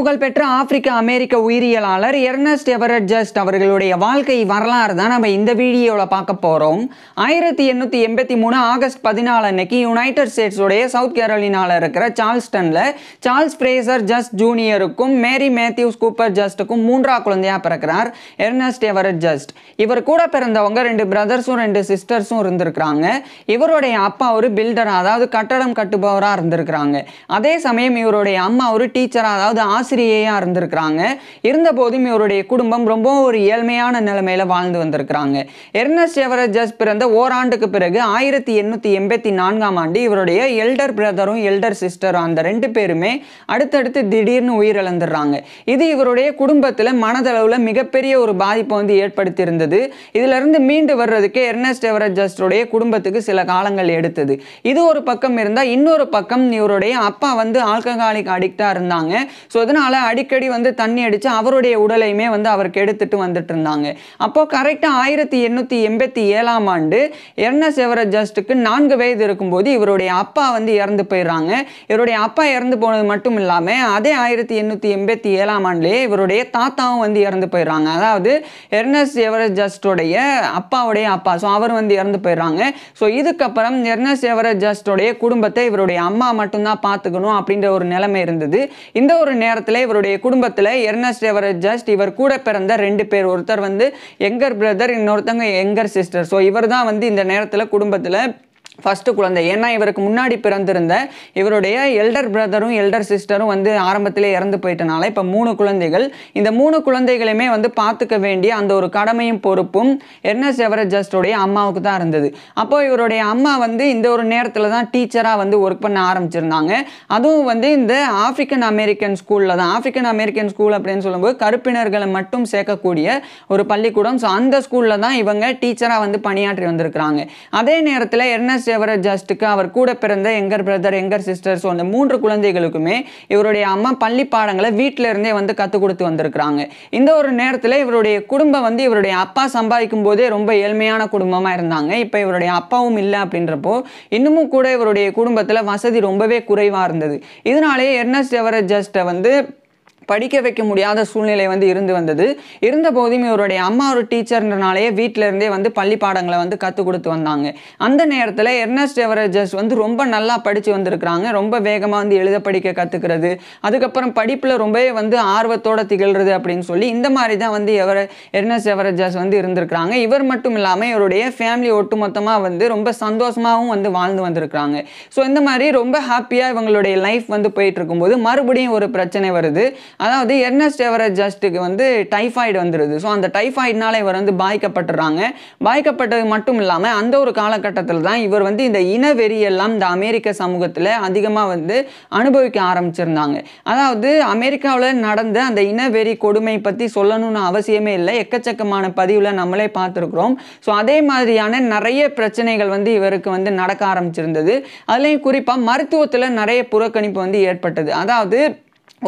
புகழ்பெற்ற ஆப்பிரிக்க அமெரிக்க உயிரியலாளர் எர்னஸ்ட் எவரட் ஜஸ்ட் அவர்களுடைய வாழ்க்கை வரலாறு தான் நம்ம இந்த வீடியோவில் பார்க்க போகிறோம் ஆயிரத்தி எண்ணூற்றி எண்பத்தி மூணு ஆகஸ்ட் பதினாலு அன்னைக்கு யுனைடெட் ஸ்டேட்ஸுடைய சவுத் கேரோலினாவில் இருக்கிற சார்ல்ஸ்டனில் சார்ல்ஸ் பிரேசர் ஜஸ்ட் ஜூனியருக்கும் மேரி மேத்யூஸ் கூப்பர் ஜஸ்ட்டுக்கும் மூன்றா குழந்தையாக பிறக்கிறார் எர்னஸ்ட் எவரட் ஜஸ்ட் இவர் கூட பிறந்தவங்க ரெண்டு பிரதர்ஸும் ரெண்டு சிஸ்டர்ஸும் இருந்திருக்கிறாங்க இவருடைய அப்பா ஒரு பில்டர் அதாவது கட்டடம் கட்டுபவராக இருந்திருக்கிறாங்க அதே சமயம் இவருடைய அம்மா ஒரு டீச்சராக அதாவது ஆசிரியர் ஆசிரியையாக இருந்திருக்கிறாங்க இருந்த போதும் இவருடைய குடும்பம் ரொம்ப ஒரு ஏழ்மையான நிலைமையில் வாழ்ந்து வந்திருக்கிறாங்க எர்னஸ்ட் எவரஜஸ் பிறந்த ஓராண்டுக்கு பிறகு ஆயிரத்தி எண்ணூற்றி எண்பத்தி நான்காம் ஆண்டு இவருடைய எல்டர் பிரதரும் எல்டர் சிஸ்டரும் அந்த ரெண்டு பேருமே அடுத்தடுத்து திடீர்னு உயிரிழந்துடுறாங்க இது இவருடைய குடும்பத்தில் மனதளவில் மிகப்பெரிய ஒரு பாதிப்பை வந்து ஏற்படுத்தியிருந்தது இதிலிருந்து மீண்டு வர்றதுக்கு எர்னஸ்ட் எவரஜஸ்டருடைய குடும்பத்துக்கு சில காலங்கள் எடுத்தது இது ஒரு பக்கம் இருந்தால் இன்னொரு பக்கம் இவருடைய அப்பா வந்து ஆல்கஹாலிக் அடிக்டாக இருந்தாங்க ஸோ அதனால் அதனால அடிக்கடி வந்து தண்ணி அடித்து அவருடைய உடலையுமே வந்து அவர் கெடுத்துட்டு வந்துட்டு இருந்தாங்க அப்போது கரெக்டாக ஆயிரத்தி எண்ணூற்றி எண்பத்தி ஏழாம் ஆண்டு எர்ன ஜஸ்டுக்கு நான்கு வயது இருக்கும்போது இவருடைய அப்பா வந்து இறந்து போயிடுறாங்க இவருடைய அப்பா இறந்து போனது மட்டும் இல்லாமல் அதே ஆயிரத்தி எண்ணூற்றி எண்பத்தி ஏழாம் ஆண்டுலேயே இவருடைய தாத்தாவும் வந்து இறந்து போயிடுறாங்க அதாவது எர்னஸ் எவரஜஸ்டோடைய அப்பாவுடைய அப்பா ஸோ அவர் வந்து இறந்து போயிடுறாங்க ஸோ இதுக்கப்புறம் எர்னஸ் எவரஜஸ்டோடைய குடும்பத்தை இவருடைய அம்மா மட்டும்தான் பார்த்துக்கணும் அப்படின்ற ஒரு நிலைமை இருந்தது இந்த ஒரு நேரத்தில் காலத்தில் இவருடைய குடும்பத்தில் எர்னஸ்ட் ஜஸ்ட் இவர் கூட பிறந்த ரெண்டு பேர் ஒருத்தர் வந்து எங்கர் பிரதர் இன்னொருத்தவங்க எங்கர் சிஸ்டர் ஸோ இவர் தான் வந்து இந்த நேரத்தில் குடும்பத்தில் ஃபஸ்ட்டு குழந்தை ஏன்னா இவருக்கு முன்னாடி பிறந்திருந்த இவருடைய எல்டர் பிரதரும் எல்டர் சிஸ்டரும் வந்து ஆரம்பத்திலே இறந்து போயிட்டனால இப்போ மூணு குழந்தைகள் இந்த மூணு குழந்தைகளையுமே வந்து பார்த்துக்க வேண்டிய அந்த ஒரு கடமையும் பொறுப்பும் எர்னஸ் எவரஜஸ்டோடைய அம்மாவுக்கு தான் இருந்தது அப்போது இவருடைய அம்மா வந்து இந்த ஒரு நேரத்தில் தான் டீச்சராக வந்து ஒர்க் பண்ண ஆரம்பிச்சிருந்தாங்க அதுவும் வந்து இந்த ஆஃப்ரிக்கன் அமெரிக்கன் ஸ்கூலில் தான் ஆஃப்ரிக்கன் அமெரிக்கன் ஸ்கூல் அப்படின்னு சொல்லும்போது கருப்பினர்களை மட்டும் சேர்க்கக்கூடிய ஒரு பள்ளிக்கூடம் ஸோ அந்த ஸ்கூலில் தான் இவங்க டீச்சராக வந்து பணியாற்றி வந்திருக்கிறாங்க அதே நேரத்தில் எர்னஸ் சேவர ஜஸ்ட்டுக்கு அவர் கூட பிறந்த younger brother younger sister so அந்த மூன்று குழந்தைகளுக்குமே இவருடைய அம்மா பள்ளி பாடங்களை வீட்டில இருந்தே வந்து கற்றுக் கொடுத்து வந்திருக்கிறாங்க இந்த ஒரு நேரத்தில் இவருடைய குடும்பம் வந்து இவருடைய அப்பா சம்பாதிக்கும் போதே ரொம்ப ஏழ்மையான குடும்பமாக இருந்தாங்க இப்போ இவருடைய அப்பாவும் இல்லை அப்படின்றப்போ இன்னமும் கூட இவருடைய குடும்பத்தில் வசதி ரொம்பவே குறைவாக இருந்தது இதனாலே எர்னஸ்ட் எவரஜஸ்ட்டை வந்து படிக்க வைக்க முடியாத சூழ்நிலை வந்து இருந்து வந்தது இருந்த போதும் இவருடைய அம்மா ஒரு டீச்சர்ன்றனாலே வீட்டிலேருந்தே வந்து பள்ளி பாடங்களை வந்து கற்றுக் கொடுத்து வந்தாங்க அந்த நேரத்தில் எர்னஸ்ட் எவரேஜஸ் வந்து ரொம்ப நல்லா படித்து வந்திருக்கிறாங்க ரொம்ப வேகமாக வந்து எழுத படிக்க கற்றுக்கிறது அதுக்கப்புறம் படிப்பில் ரொம்பவே வந்து ஆர்வத்தோடு திகழ்கிறது அப்படின்னு சொல்லி இந்த மாதிரி தான் வந்து எவர எர்னஸ்ட் எவரேஜஸ் வந்து இருந்திருக்கிறாங்க இவர் மட்டும் இல்லாமல் இவருடைய ஃபேமிலி ஒட்டுமொத்தமாக வந்து ரொம்ப சந்தோஷமாகவும் வந்து வாழ்ந்து வந்திருக்கிறாங்க ஸோ இந்த மாதிரி ரொம்ப ஹாப்பியாக இவங்களுடைய லைஃப் வந்து போயிட்டு இருக்கும்போது மறுபடியும் ஒரு பிரச்சனை வருது அதாவது எர்னஸ்ட் எவரேஜ் ஜஸ்ட்டுக்கு வந்து டைஃபாய்டு வந்துடுது ஸோ அந்த டைஃபாய்டுனால இவர் வந்து பாதிக்கப்பட்டுறாங்க பாதிக்கப்பட்டது மட்டும் இல்லாமல் அந்த ஒரு காலகட்டத்தில் தான் இவர் வந்து இந்த இனவெறியெல்லாம் இந்த அமெரிக்க சமூகத்தில் அதிகமாக வந்து அனுபவிக்க ஆரம்பிச்சிருந்தாங்க அதாவது அமெரிக்காவில் நடந்த அந்த இனவெறி கொடுமை பற்றி சொல்லணும்னு அவசியமே இல்லை எக்கச்சக்கமான பதிவில் நம்மளே பார்த்துருக்குறோம் ஸோ அதே மாதிரியான நிறைய பிரச்சனைகள் வந்து இவருக்கு வந்து நடக்க ஆரம்பிச்சிருந்தது அதுலேயும் குறிப்பாக மருத்துவத்தில் நிறைய புறக்கணிப்பு வந்து ஏற்பட்டது அதாவது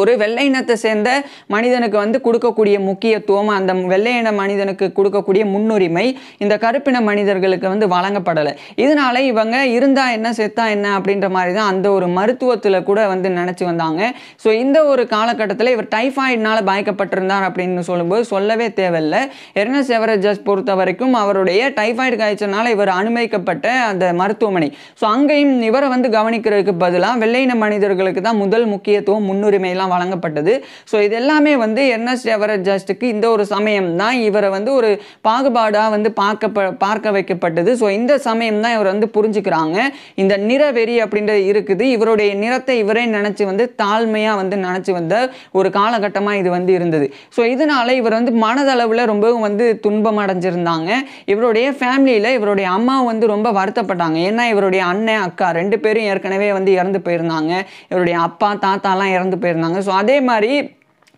ஒரு வெள்ளை இனத்தை சேர்ந்த மனிதனுக்கு வந்து கொடுக்கக்கூடிய முக்கியத்துவம் அந்த வெள்ளை இன மனிதனுக்கு கொடுக்கக்கூடிய முன்னுரிமை இந்த கருப்பின மனிதர்களுக்கு வந்து வழங்கப்படலை இதனால இவங்க இருந்தா என்ன செத்தா என்ன அப்படின்ற மாதிரி தான் அந்த ஒரு மருத்துவத்தில் கூட வந்து நினச்சி வந்தாங்க ஸோ இந்த ஒரு காலகட்டத்தில் இவர் டைஃபாய்டினால் பாய்க்கப்பட்டிருந்தார் அப்படின்னு சொல்லும்போது சொல்லவே தேவையில்லை எர்னஸ் எவரேஜஸ் பொறுத்த வரைக்கும் அவருடைய டைஃபாய்டு காய்ச்சல்னால இவர் அனுமதிக்கப்பட்ட அந்த மருத்துவமனை ஸோ அங்கேயும் இவரை வந்து கவனிக்கிறதுக்கு பதிலாக வெள்ளையின மனிதர்களுக்கு தான் முதல் முக்கியத்துவம் முன்னுரிமையில் விருதுகள்லாம் வழங்கப்பட்டது ஸோ இது எல்லாமே வந்து என்எஸ் எவரஜஸ்ட்டுக்கு இந்த ஒரு சமயம் தான் இவரை வந்து ஒரு பாகுபாடாக வந்து பார்க்க பார்க்க வைக்கப்பட்டது ஸோ இந்த சமயம் தான் இவர் வந்து புரிஞ்சுக்கிறாங்க இந்த நிறவெறி அப்படின்றது இருக்குது இவருடைய நிறத்தை இவரே நினச்சி வந்து தாழ்மையாக வந்து நினச்சி வந்த ஒரு காலகட்டமாக இது வந்து இருந்தது ஸோ இதனால் இவர் வந்து மனதளவில் ரொம்பவும் வந்து துன்பம் அடைஞ்சிருந்தாங்க இவருடைய ஃபேமிலியில் இவருடைய அம்மா வந்து ரொம்ப வருத்தப்பட்டாங்க ஏன்னா இவருடைய அண்ணன் அக்கா ரெண்டு பேரும் ஏற்கனவே வந்து இறந்து போயிருந்தாங்க இவருடைய அப்பா தாத்தாலாம் இறந்து போயிருந்தாங்க நாங்கள் ஸோ அதே மாதிரி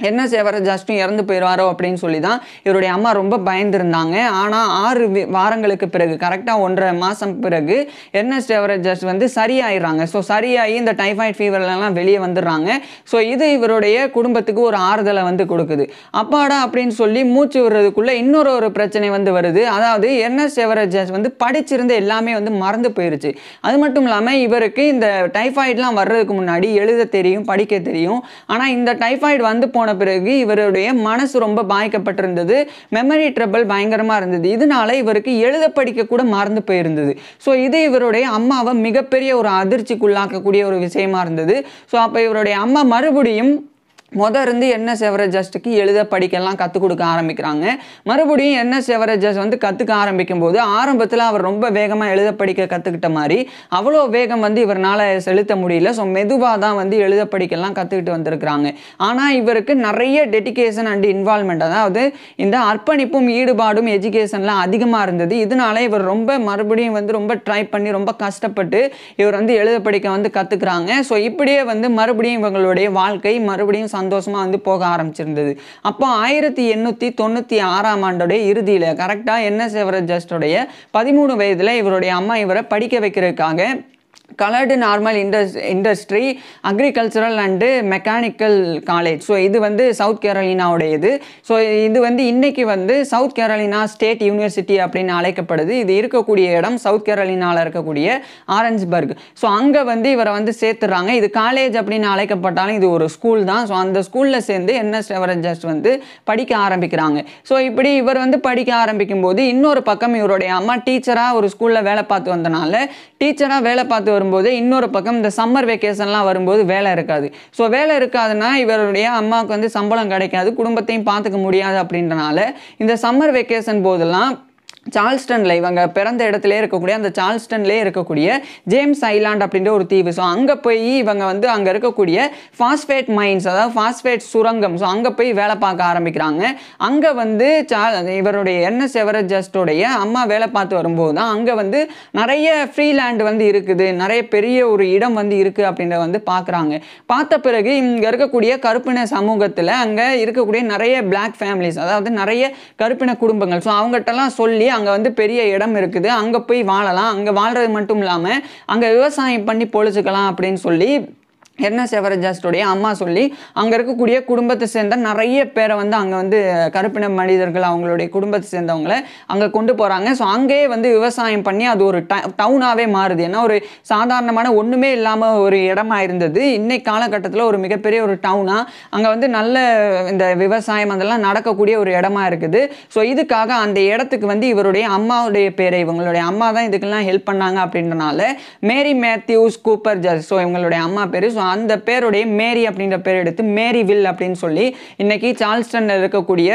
என்ன சேவரஜாஷ்டும் இறந்து போயிடுவாரோ அப்படின்னு சொல்லி தான் இவருடைய அம்மா ரொம்ப பயந்துருந்தாங்க ஆனால் ஆறு வாரங்களுக்கு பிறகு கரெக்டாக ஒன்றரை மாதம் பிறகு என்ன ஜஸ்ட் வந்து சரியாயிடுறாங்க ஸோ சரியாகி இந்த டைஃபாய்ட் ஃபீவர்லலாம் வெளியே வந்துடுறாங்க ஸோ இது இவருடைய குடும்பத்துக்கு ஒரு ஆறுதலை வந்து கொடுக்குது அப்பாடா அப்படின்னு சொல்லி மூச்சு விடுறதுக்குள்ளே இன்னொரு ஒரு பிரச்சனை வந்து வருது அதாவது என்ன ஜஸ்ட் வந்து படிச்சிருந்த எல்லாமே வந்து மறந்து போயிருச்சு அது மட்டும் இல்லாமல் இவருக்கு இந்த டைஃபாய்டெலாம் வர்றதுக்கு முன்னாடி எழுத தெரியும் படிக்க தெரியும் ஆனால் இந்த டைஃபாய்டு வந்து போன போன பிறகு இவருடைய மனசு ரொம்ப பாதிக்கப்பட்டிருந்தது மெமரி ட்ரபிள் பயங்கரமாக இருந்தது இதனால இவருக்கு எழுத படிக்க கூட மறந்து போயிருந்தது ஸோ இது இவருடைய அம்மாவை மிகப்பெரிய ஒரு அதிர்ச்சிக்குள்ளாக்கக்கூடிய ஒரு விஷயமா இருந்தது ஸோ அப்போ இவருடைய அம்மா மறுபடியும் மொதல் இருந்து என்ன செவரேஜஸ்ட்டுக்கு எழுத படிக்கலாம் கற்றுக் கொடுக்க ஆரம்பிக்கிறாங்க மறுபடியும் என்ன செவரேஜஸ் வந்து கற்றுக்க ஆரம்பிக்கும் போது ஆரம்பத்தில் அவர் ரொம்ப வேகமாக எழுத படிக்க கற்றுக்கிட்ட மாதிரி அவ்வளோ வேகம் வந்து இவரால் செலுத்த முடியல ஸோ மெதுவாக தான் வந்து எழுத படிக்கலாம் கற்றுக்கிட்டு வந்திருக்கிறாங்க ஆனால் இவருக்கு நிறைய டெடிக்கேஷன் அண்ட் இன்வால்மெண்ட் அதாவது இந்த அர்ப்பணிப்பும் ஈடுபாடும் எஜுகேஷன்லாம் அதிகமாக இருந்தது இதனால இவர் ரொம்ப மறுபடியும் வந்து ரொம்ப ட்ரை பண்ணி ரொம்ப கஷ்டப்பட்டு இவர் வந்து எழுத படிக்க வந்து கற்றுக்குறாங்க ஸோ இப்படியே வந்து மறுபடியும் இவங்களுடைய வாழ்க்கை மறுபடியும் சந்தோஷமாக வந்து போக ஆரம்பிச்சிருந்தது அப்போ ஆயிரத்தி எண்ணூற்றி தொண்ணூற்றி ஆறாம் ஆண்டோடைய இறுதியில் கரெக்டாக என்எஸ் எவரஜஸ்டோடைய பதிமூணு வயதில் இவருடைய அம்மா இவரை படிக்க வைக்கிறதுக்காக coloured normal indus industry agricultural and mechanical college so இது வந்து சவுத் கேரளினாவுடையது இது ஸோ இது வந்து இன்றைக்கி வந்து சவுத் கேரளினா ஸ்டேட் யூனிவர்சிட்டி அப்படின்னு அழைக்கப்படுது இது இருக்கக்கூடிய இடம் சவுத் கேரளினாவில் இருக்கக்கூடிய ஆரஞ்ச்பர்க் ஸோ அங்கே வந்து இவரை வந்து சேர்த்துடுறாங்க இது காலேஜ் அப்படின்னு அழைக்கப்பட்டாலும் இது ஒரு ஸ்கூல் தான் ஸோ அந்த ஸ்கூலில் சேர்ந்து என்எஸ் ரெவரஞ்சஸ் வந்து படிக்க ஆரம்பிக்கிறாங்க ஸோ இப்படி இவர் வந்து படிக்க ஆரம்பிக்கும் போது இன்னொரு பக்கம் இவருடைய அம்மா டீச்சராக ஒரு ஸ்கூலில் வேலை பார்த்து வந்தனால டீச்சராக வேலை பார்த்து பார்த்து வரும்போது இன்னொரு பக்கம் இந்த சம்மர் வெக்கேஷன்லாம் வரும்போது வேலை இருக்காது ஸோ வேலை இருக்காதுன்னா இவருடைய அம்மாவுக்கு வந்து சம்பளம் கிடைக்காது குடும்பத்தையும் பார்த்துக்க முடியாது அப்படின்றனால இந்த சம்மர் வெக்கேஷன் போதெல்லாம் சார்ல்ஸ்டனில் இவங்க பிறந்த இடத்துல இருக்கக்கூடிய அந்த சார்ல்ஸ்டன்லேயே இருக்கக்கூடிய ஜேம்ஸ் ஐலாண்ட் அப்படின்ற ஒரு தீவு ஸோ அங்கே போய் இவங்க வந்து அங்கே இருக்கக்கூடிய ஃபாஸ்பேட் மைன்ஸ் அதாவது ஃபாஸ்பேட் சுரங்கம் ஸோ அங்கே போய் வேலை பார்க்க ஆரம்பிக்கிறாங்க அங்கே வந்து இவருடைய என்எஸ் எவரஜஸ்டோடைய அம்மா வேலை பார்த்து வரும்போது தான் அங்கே வந்து நிறைய ஃப்ரீலேண்ட் வந்து இருக்குது நிறைய பெரிய ஒரு இடம் வந்து இருக்குது அப்படின்றத வந்து பார்க்குறாங்க பார்த்த பிறகு இங்கே இருக்கக்கூடிய கருப்பின சமூகத்தில் அங்கே இருக்கக்கூடிய நிறைய பிளாக் ஃபேமிலிஸ் அதாவது நிறைய கருப்பின குடும்பங்கள் ஸோ அவங்ககிட்டலாம் சொல்லி அங்கே வந்து பெரிய இடம் இருக்குது அங்கே போய் வாழலாம் அங்கே வாழ்றது மட்டும் இல்லாமல் அங்கே விவசாயம் பண்ணி பொழிச்சுக்கலாம் அப்படின்னு சொல்லி என்ன எவரஜாஸ்டுடைய அம்மா சொல்லி அங்கே இருக்கக்கூடிய குடும்பத்தை சேர்ந்த நிறைய பேரை வந்து அங்கே வந்து கருப்பின மனிதர்கள் அவங்களுடைய குடும்பத்தை சேர்ந்தவங்களை அங்கே கொண்டு போகிறாங்க ஸோ அங்கேயே வந்து விவசாயம் பண்ணி அது ஒரு ட டவுனாகவே மாறுது ஏன்னா ஒரு சாதாரணமான ஒன்றுமே இல்லாமல் ஒரு இடமா இருந்தது இன்னைக்கு காலகட்டத்தில் ஒரு மிகப்பெரிய ஒரு டவுனாக அங்கே வந்து நல்ல இந்த விவசாயம் அதெல்லாம் நடக்கக்கூடிய ஒரு இடமா இருக்குது ஸோ இதுக்காக அந்த இடத்துக்கு வந்து இவருடைய அம்மாவுடைய பேரை இவங்களுடைய அம்மா தான் இதுக்கெல்லாம் ஹெல்ப் பண்ணாங்க அப்படின்றனால Mary Matthews Cooper Just so இவங்களுடைய அம்மா பேர் ஸோ அந்த பேருடைய மேரி அப்படின்ற பேர் எடுத்து மேரி வில் அப்படின்னு சொல்லி இன்னைக்கு சார்ல்ஸ்டனில் இருக்கக்கூடிய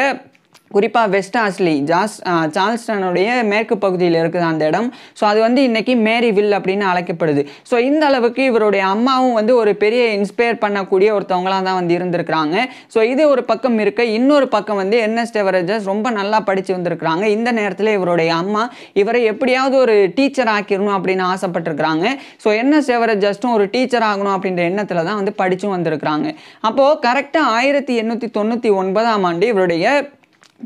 குறிப்பாக வெஸ்ட் ஆஸ்லி ஜாஸ் சார்ல்ஸ்டனுடைய மேற்கு பகுதியில் இருக்குது அந்த இடம் ஸோ அது வந்து இன்றைக்கி மேரி வில் அப்படின்னு அழைக்கப்படுது ஸோ இந்த அளவுக்கு இவருடைய அம்மாவும் வந்து ஒரு பெரிய இன்ஸ்பயர் பண்ணக்கூடிய ஒருத்தவங்களாக தான் வந்து இருந்திருக்கிறாங்க ஸோ இது ஒரு பக்கம் இருக்க இன்னொரு பக்கம் வந்து என்எஸ் டெவரஜஸ் ரொம்ப நல்லா படித்து வந்திருக்கிறாங்க இந்த நேரத்தில் இவருடைய அம்மா இவரை எப்படியாவது ஒரு டீச்சர் ஆக்கிடணும் அப்படின்னு ஆசைப்பட்டிருக்கிறாங்க ஸோ என்எஸ் டெவரஜஸ்ட்டும் ஒரு டீச்சர் ஆகணும் அப்படின்ற எண்ணத்தில் தான் வந்து படித்தும் வந்திருக்கிறாங்க அப்போது கரெக்டாக ஆயிரத்தி எண்ணூற்றி தொண்ணூற்றி ஒன்பதாம் ஆண்டு இவருடைய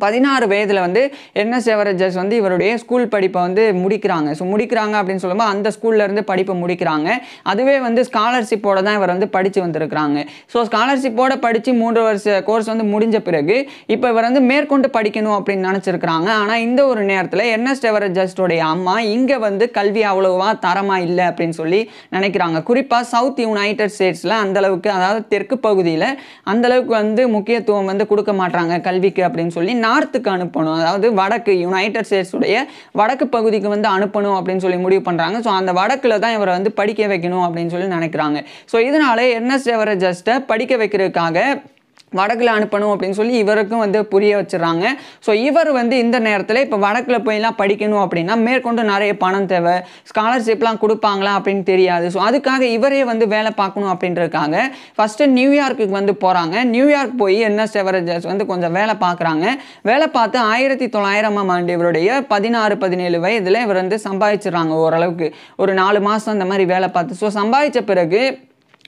பதினாறு வயதில் வந்து என்எஸ் எவரேஜஸ் வந்து இவருடைய ஸ்கூல் படிப்பை வந்து முடிக்கிறாங்க ஸோ முடிக்கிறாங்க அப்படின்னு சொல்லும்போது அந்த ஸ்கூல்லேருந்து படிப்பை முடிக்கிறாங்க அதுவே வந்து ஸ்காலர்ஷிப்போடு தான் இவர் வந்து படித்து வந்திருக்கிறாங்க ஸோ ஸ்காலர்ஷிப்போடு படித்து மூன்று வருஷ கோர்ஸ் வந்து முடிஞ்ச பிறகு இப்போ இவர் வந்து மேற்கொண்டு படிக்கணும் அப்படின்னு நினச்சிருக்கிறாங்க ஆனால் இந்த ஒரு நேரத்தில் என்எஸ் செவரஜஸ்டோடைய அம்மா இங்கே வந்து கல்வி அவ்வளோவா தரமாக இல்லை அப்படின்னு சொல்லி நினைக்கிறாங்க குறிப்பாக சவுத் யுனைடெட் ஸ்டேட்ஸில் அந்தளவுக்கு அதாவது தெற்கு பகுதியில் அந்தளவுக்கு வந்து முக்கியத்துவம் வந்து கொடுக்க மாட்டாங்க கல்விக்கு அப்படின்னு சொல்லி நார்த்துக்கு அனுப்பணும் அதாவது வடக்கு யுனைடெட் ஸ்டேட்ஸுடைய வடக்கு பகுதிக்கு வந்து அனுப்பணும் அப்படின்னு சொல்லி முடிவு பண்ணுறாங்க ஸோ அந்த வடக்கில் தான் இவரை வந்து படிக்க வைக்கணும் அப்படின்னு சொல்லி நினைக்கிறாங்க ஸோ இதனால என்எஸ் ஜஸ்ட்டை படிக்க வைக்கிறதுக்காக வடக்கில் அனுப்பணும் அப்படின்னு சொல்லி இவருக்கும் வந்து புரிய வச்சுறாங்க ஸோ இவர் வந்து இந்த நேரத்தில் இப்போ வடக்கில் போயெல்லாம் படிக்கணும் அப்படின்னா மேற்கொண்டு நிறைய பணம் தேவை ஸ்காலர்ஷிப்லாம் கொடுப்பாங்களா அப்படின்னு தெரியாது ஸோ அதுக்காக இவரே வந்து வேலை பார்க்கணும் அப்படின்றதுக்காக ஃபஸ்ட்டு நியூயார்க்குக்கு வந்து போகிறாங்க நியூயார்க் போய் என்ன செவரஜஸ் வந்து கொஞ்சம் வேலை பார்க்குறாங்க வேலை பார்த்து ஆயிரத்தி தொள்ளாயிரமாம் ஆண்டு இவருடைய பதினாறு பதினேழு வயதில் இவர் வந்து சம்பாதிச்சிடுறாங்க ஓரளவுக்கு ஒரு நாலு மாதம் அந்த மாதிரி வேலை பார்த்து ஸோ சம்பாதிச்ச பிறகு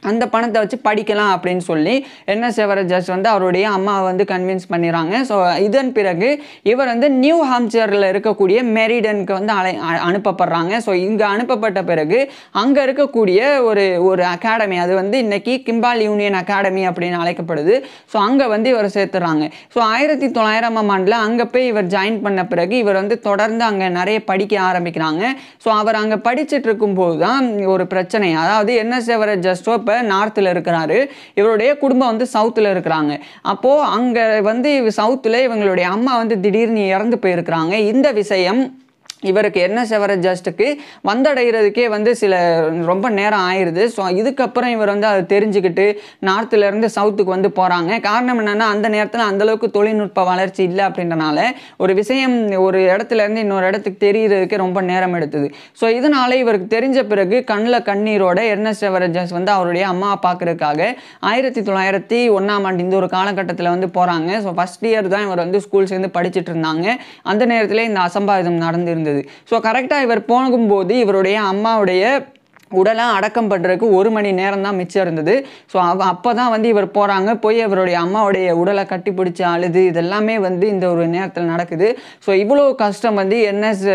அந்த பணத்தை வச்சு படிக்கலாம் அப்படின்னு சொல்லி என்ன ஜஸ்ட் வந்து அவருடைய அம்மாவை வந்து கன்வின்ஸ் பண்ணிடுறாங்க ஸோ இதன் பிறகு இவர் வந்து நியூ ஹாம்சரில் இருக்கக்கூடிய மெரிடனுக்கு வந்து அலை அனுப்பப்படுறாங்க ஸோ இங்கே அனுப்பப்பட்ட பிறகு அங்கே இருக்கக்கூடிய ஒரு ஒரு அகாடமி அது வந்து இன்றைக்கி கிம்பால் யூனியன் அகாடமி அப்படின்னு அழைக்கப்படுது ஸோ அங்கே வந்து இவர் சேர்த்துறாங்க ஸோ ஆயிரத்தி தொள்ளாயிரமாம் ஆண்டில் அங்கே போய் இவர் ஜாயின் பண்ண பிறகு இவர் வந்து தொடர்ந்து அங்கே நிறைய படிக்க ஆரம்பிக்கிறாங்க ஸோ அவர் அங்கே படிச்சுட்டு இருக்கும்போது தான் ஒரு பிரச்சனை அதாவது என்ன ஜஸ்டோ இப்போ நார்த்தில் இருக்கிறாரு இவருடைய குடும்பம் வந்து சவுத்தில் இருக்கிறாங்க அப்போது அங்கே வந்து சவுத்தில் இவங்களுடைய அம்மா வந்து திடீர்னு இறந்து போயிருக்கிறாங்க இந்த விஷயம் இவருக்கு என்ன செவர ஜஸ்ட்டுக்கு வந்தடைகிறதுக்கே வந்து சில ரொம்ப நேரம் ஆயிடுது ஸோ இதுக்கப்புறம் இவர் வந்து அதை தெரிஞ்சுக்கிட்டு நார்த்துலேருந்து சவுத்துக்கு வந்து போகிறாங்க காரணம் என்னென்னா அந்த நேரத்தில் அந்தளவுக்கு தொழில்நுட்ப வளர்ச்சி இல்லை அப்படின்றனால ஒரு விஷயம் ஒரு இடத்துலேருந்து இன்னொரு இடத்துக்கு தெரிகிறதுக்கே ரொம்ப நேரம் எடுத்தது ஸோ இதனால் இவருக்கு தெரிஞ்ச பிறகு கண்ணில் கண்ணீரோட செவர செவரேஜஸ் வந்து அவருடைய அம்மா பார்க்குறதுக்காக ஆயிரத்தி தொள்ளாயிரத்தி ஒன்றாம் ஆண்டு இந்த ஒரு காலகட்டத்தில் வந்து போகிறாங்க ஸோ ஃபஸ்ட் இயர் தான் இவர் வந்து ஸ்கூல் சேர்ந்து படிச்சுட்டு இருந்தாங்க அந்த நேரத்தில் இந்த அசம்பாவிதம் நடந்திருந்தது ஸோ கரெக்டாக இவர் போகும்போது இவருடைய அம்மாவுடைய உடலாக அடக்கம் பண்ணுறதுக்கு ஒரு மணி நேரம் தான் மிச்சம் இருந்தது ஸோ அவ அப்போ தான் வந்து இவர் போகிறாங்க போய் இவருடைய அம்மாவுடைய உடலை கட்டிப்பிடிச்சி அழுது இதெல்லாமே வந்து இந்த ஒரு நேரத்தில் நடக்குது ஸோ இவ்வளோ கஷ்டம் வந்து என்எஸ்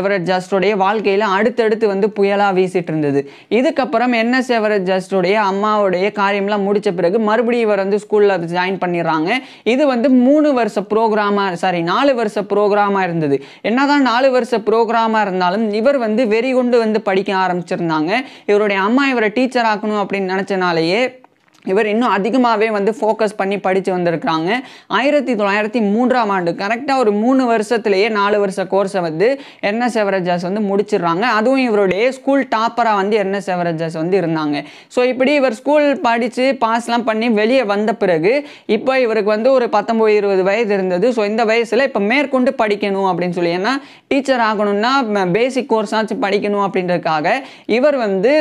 எவரட் ஜஸ்டோடைய வாழ்க்கையில் அடுத்தடுத்து வந்து புயலாக வீசிட்டு இருந்தது இதுக்கப்புறம் என்எஸ் எவரட் ஜஸ்டோடைய அம்மாவுடைய காரியம்லாம் முடித்த பிறகு மறுபடியும் இவர் வந்து ஸ்கூலில் ஜாயின் பண்ணிடுறாங்க இது வந்து மூணு வருஷ ப்ரோக்ராமாக சாரி நாலு வருஷ ப்ரோக்ராமாக இருந்தது என்னதான் நாலு வருஷ ப்ரோக்ராமாக இருந்தாலும் இவர் வந்து வெறி கொண்டு வந்து படிக்க ஆரம்பிச்சிருந்தாங்க இவருடைய அம்மா இவரை டீச்சர் ஆக்கணும் அப்படின்னு நினச்சனாலேயே இவர் இன்னும் அதிகமாகவே வந்து ஃபோக்கஸ் பண்ணி படித்து வந்திருக்கிறாங்க ஆயிரத்தி தொள்ளாயிரத்தி மூன்றாம் ஆண்டு கரெக்டாக ஒரு மூணு வருஷத்துலேயே நாலு வருஷ கோர்ஸை வந்து என்ன எவரஜாஸ் வந்து முடிச்சிடுறாங்க அதுவும் இவருடைய ஸ்கூல் டாப்பராக வந்து என்ன எவரஜாஸ் வந்து இருந்தாங்க ஸோ இப்படி இவர் ஸ்கூல் படித்து பாஸ்லாம் பண்ணி வெளியே வந்த பிறகு இப்போ இவருக்கு வந்து ஒரு பத்தொம்போது இருபது வயது இருந்தது ஸோ இந்த வயசில் இப்போ மேற்கொண்டு படிக்கணும் அப்படின்னு சொல்லி ஏன்னா டீச்சர் ஆகணும்னா பேசிக் கோர்ஸாச்சும் படிக்கணும் அப்படின்றதுக்காக இவர் வந்து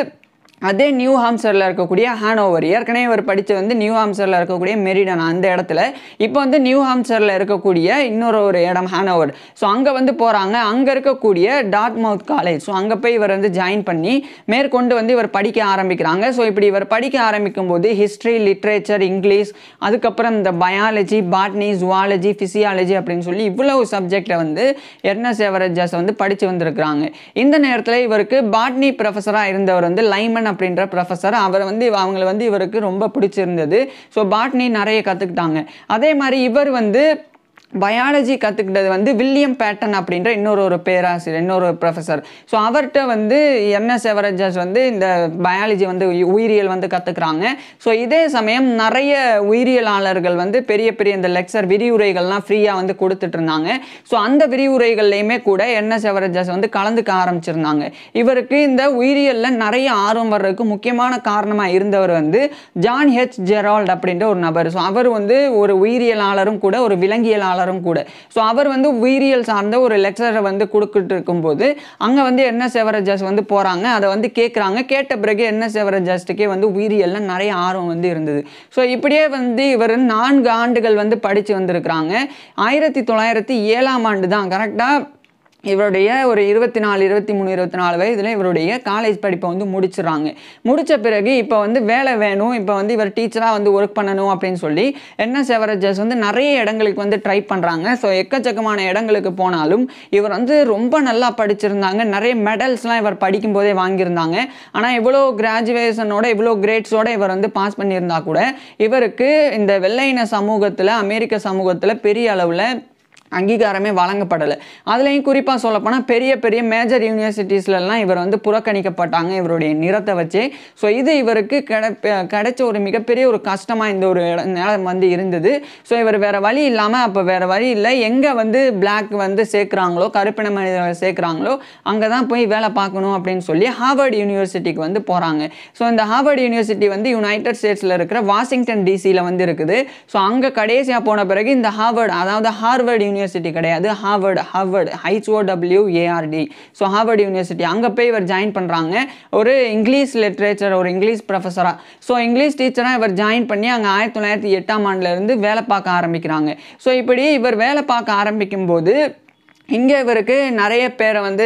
அதே நியூ ஹாம்ஸ்டரில் இருக்கக்கூடிய ஓவர் ஏற்கனவே இவர் படித்து வந்து நியூ ஹாம்ஸ்டரில் இருக்கக்கூடிய மெரிடன் அந்த இடத்துல இப்போ வந்து நியூ ஹாம்ஸ்டரில் இருக்கக்கூடிய இன்னொரு ஒரு இடம் ஓவர் ஸோ அங்கே வந்து போகிறாங்க அங்கே இருக்கக்கூடிய மவுத் காலேஜ் ஸோ அங்கே போய் இவர் வந்து ஜாயின் பண்ணி மேற்கொண்டு வந்து இவர் படிக்க ஆரம்பிக்கிறாங்க ஸோ இப்படி இவர் படிக்க ஆரம்பிக்கும் போது ஹிஸ்ட்ரி லிட்ரேச்சர் இங்கிலீஷ் அதுக்கப்புறம் இந்த பயாலஜி பாட்னி ஜுவாலஜி ஃபிசியாலஜி அப்படின்னு சொல்லி இவ்வளவு சப்ஜெக்டை வந்து எர்னஸ் எவரேஜஸ் வந்து படித்து வந்திருக்கிறாங்க இந்த நேரத்தில் இவருக்கு பாட்னி ப்ரொஃபஸராக இருந்தவர் வந்து லைமன் அப்படின்ற ப்ரொஃபஸர் அவர் வந்து அவங்களை வந்து இவருக்கு ரொம்ப பிடிச்சிருந்தது ஸோ பாட்னி நிறைய கற்றுக்கிட்டாங்க அதே மாதிரி இவர் வந்து பயாலஜி கற்றுக்கிட்டது வந்து வில்லியம் பேட்டன் அப்படின்ற இன்னொரு ஒரு பேராசிரியர் இன்னொரு ப்ரொஃபஸர் ஸோ அவர்கிட்ட வந்து எம்எஸ் எவரேஜஸ் வந்து இந்த பயாலஜி வந்து உயிரியல் வந்து கற்றுக்குறாங்க ஸோ இதே சமயம் நிறைய உயிரியலாளர்கள் வந்து பெரிய பெரிய இந்த லெக்சர் விரிவுரைகள்லாம் ஃப்ரீயாக வந்து கொடுத்துட்டு இருந்தாங்க ஸோ அந்த விரிவுரைகள்லையுமே கூட என்எஸ் எவரேஜஸ் வந்து கலந்துக்க ஆரம்பிச்சிருந்தாங்க இவருக்கு இந்த உயிரியலில் நிறைய ஆர்வம் வர்றதுக்கு முக்கியமான காரணமாக இருந்தவர் வந்து ஜான் ஹெச் ஜெரால்ட் அப்படின்ற ஒரு நபர் ஸோ அவர் வந்து ஒரு உயிரியலாளரும் கூட ஒரு விலங்கியலாளர் லெக்சரரும் கூட ஸோ அவர் வந்து உயிரியல் சார்ந்த ஒரு லெக்சரை வந்து கொடுக்கிட்டு இருக்கும்போது அங்கே வந்து என்ன செவரஜாஸ் வந்து போகிறாங்க அதை வந்து கேட்குறாங்க கேட்ட பிறகு என்ன செவரஜாஸ்ட்டுக்கே வந்து உயிரியலில் நிறைய ஆர்வம் வந்து இருந்தது ஸோ இப்படியே வந்து இவர் நான்கு ஆண்டுகள் வந்து படித்து வந்திருக்கிறாங்க ஆயிரத்தி தொள்ளாயிரத்தி ஏழாம் ஆண்டு தான் கரெக்டாக இவருடைய ஒரு இருபத்தி நாலு இருபத்தி மூணு இருபத்தி நாலு வயதில் இவருடைய காலேஜ் படிப்பை வந்து முடிச்சிடறாங்க முடித்த பிறகு இப்போ வந்து வேலை வேணும் இப்போ வந்து இவர் டீச்சராக வந்து ஒர்க் பண்ணணும் அப்படின்னு சொல்லி என்ன செவரஜஸ் வந்து நிறைய இடங்களுக்கு வந்து ட்ரை பண்ணுறாங்க ஸோ எக்கச்சக்கமான இடங்களுக்கு போனாலும் இவர் வந்து ரொம்ப நல்லா படிச்சிருந்தாங்க நிறைய மெடல்ஸ்லாம் இவர் படிக்கும் போதே வாங்கியிருந்தாங்க ஆனால் இவ்வளோ கிராஜுவேஷனோட இவ்வளோ கிரேட்ஸோட இவர் வந்து பாஸ் பண்ணியிருந்தா கூட இவருக்கு இந்த வெள்ளையின சமூகத்தில் அமெரிக்க சமூகத்தில் பெரிய அளவில் அங்கீகாரமே வழங்கப்படலை அதுலேயும் குறிப்பாக சொல்லப்போனால் பெரிய பெரிய மேஜர் யூனிவர்சிட்டிஸ்லலாம் இவர் வந்து புறக்கணிக்கப்பட்டாங்க இவருடைய நிறத்தை வச்சு ஸோ இது இவருக்கு கிட கிடைச்ச ஒரு மிகப்பெரிய ஒரு கஷ்டமாக இந்த ஒரு நிலம் வந்து இருந்தது ஸோ இவர் வேறு வழி இல்லாமல் அப்போ வேறு வழி இல்லை எங்கே வந்து பிளாக் வந்து சேர்க்குறாங்களோ கருப்பின மனிதர்களை சேர்க்குறாங்களோ அங்கே தான் போய் வேலை பார்க்கணும் அப்படின்னு சொல்லி ஹார்வர்டு யூனிவர்சிட்டிக்கு வந்து போகிறாங்க ஸோ இந்த ஹார்வர்டு யூனிவர்சிட்டி வந்து யுனைடெட் ஸ்டேட்ஸில் இருக்கிற வாஷிங்டன் டிசியில் வந்து இருக்குது ஸோ அங்கே கடைசியாக போன பிறகு இந்த ஹார்வர்டு அதாவது ஹார்வர்டு யூனிவர்சிட்டி யூனிவர்சிட்டி கிடையாது Harvard Harvard H O W A R D so Harvard university அங்கே போய் இவர் ஜாயின் பண்ணுறாங்க ஒரு இங்கிலீஷ் லிட்ரேச்சர் ஒரு இங்கிலீஷ் ப்ரொஃபஸராக ஸோ இங்கிலீஷ் டீச்சராக இவர் ஜாயின் பண்ணி அங்கே ஆயிரத்தி தொள்ளாயிரத்தி எட்டாம் ஆண்டுலேருந்து வேலை பார்க்க ஆரம்பிக்கிறாங்க ஸோ இப்படி இவர் வேலை பார்க்க ஆரம்பிக்கும்போது இங்கே இவருக்கு நிறைய பேரை வந்து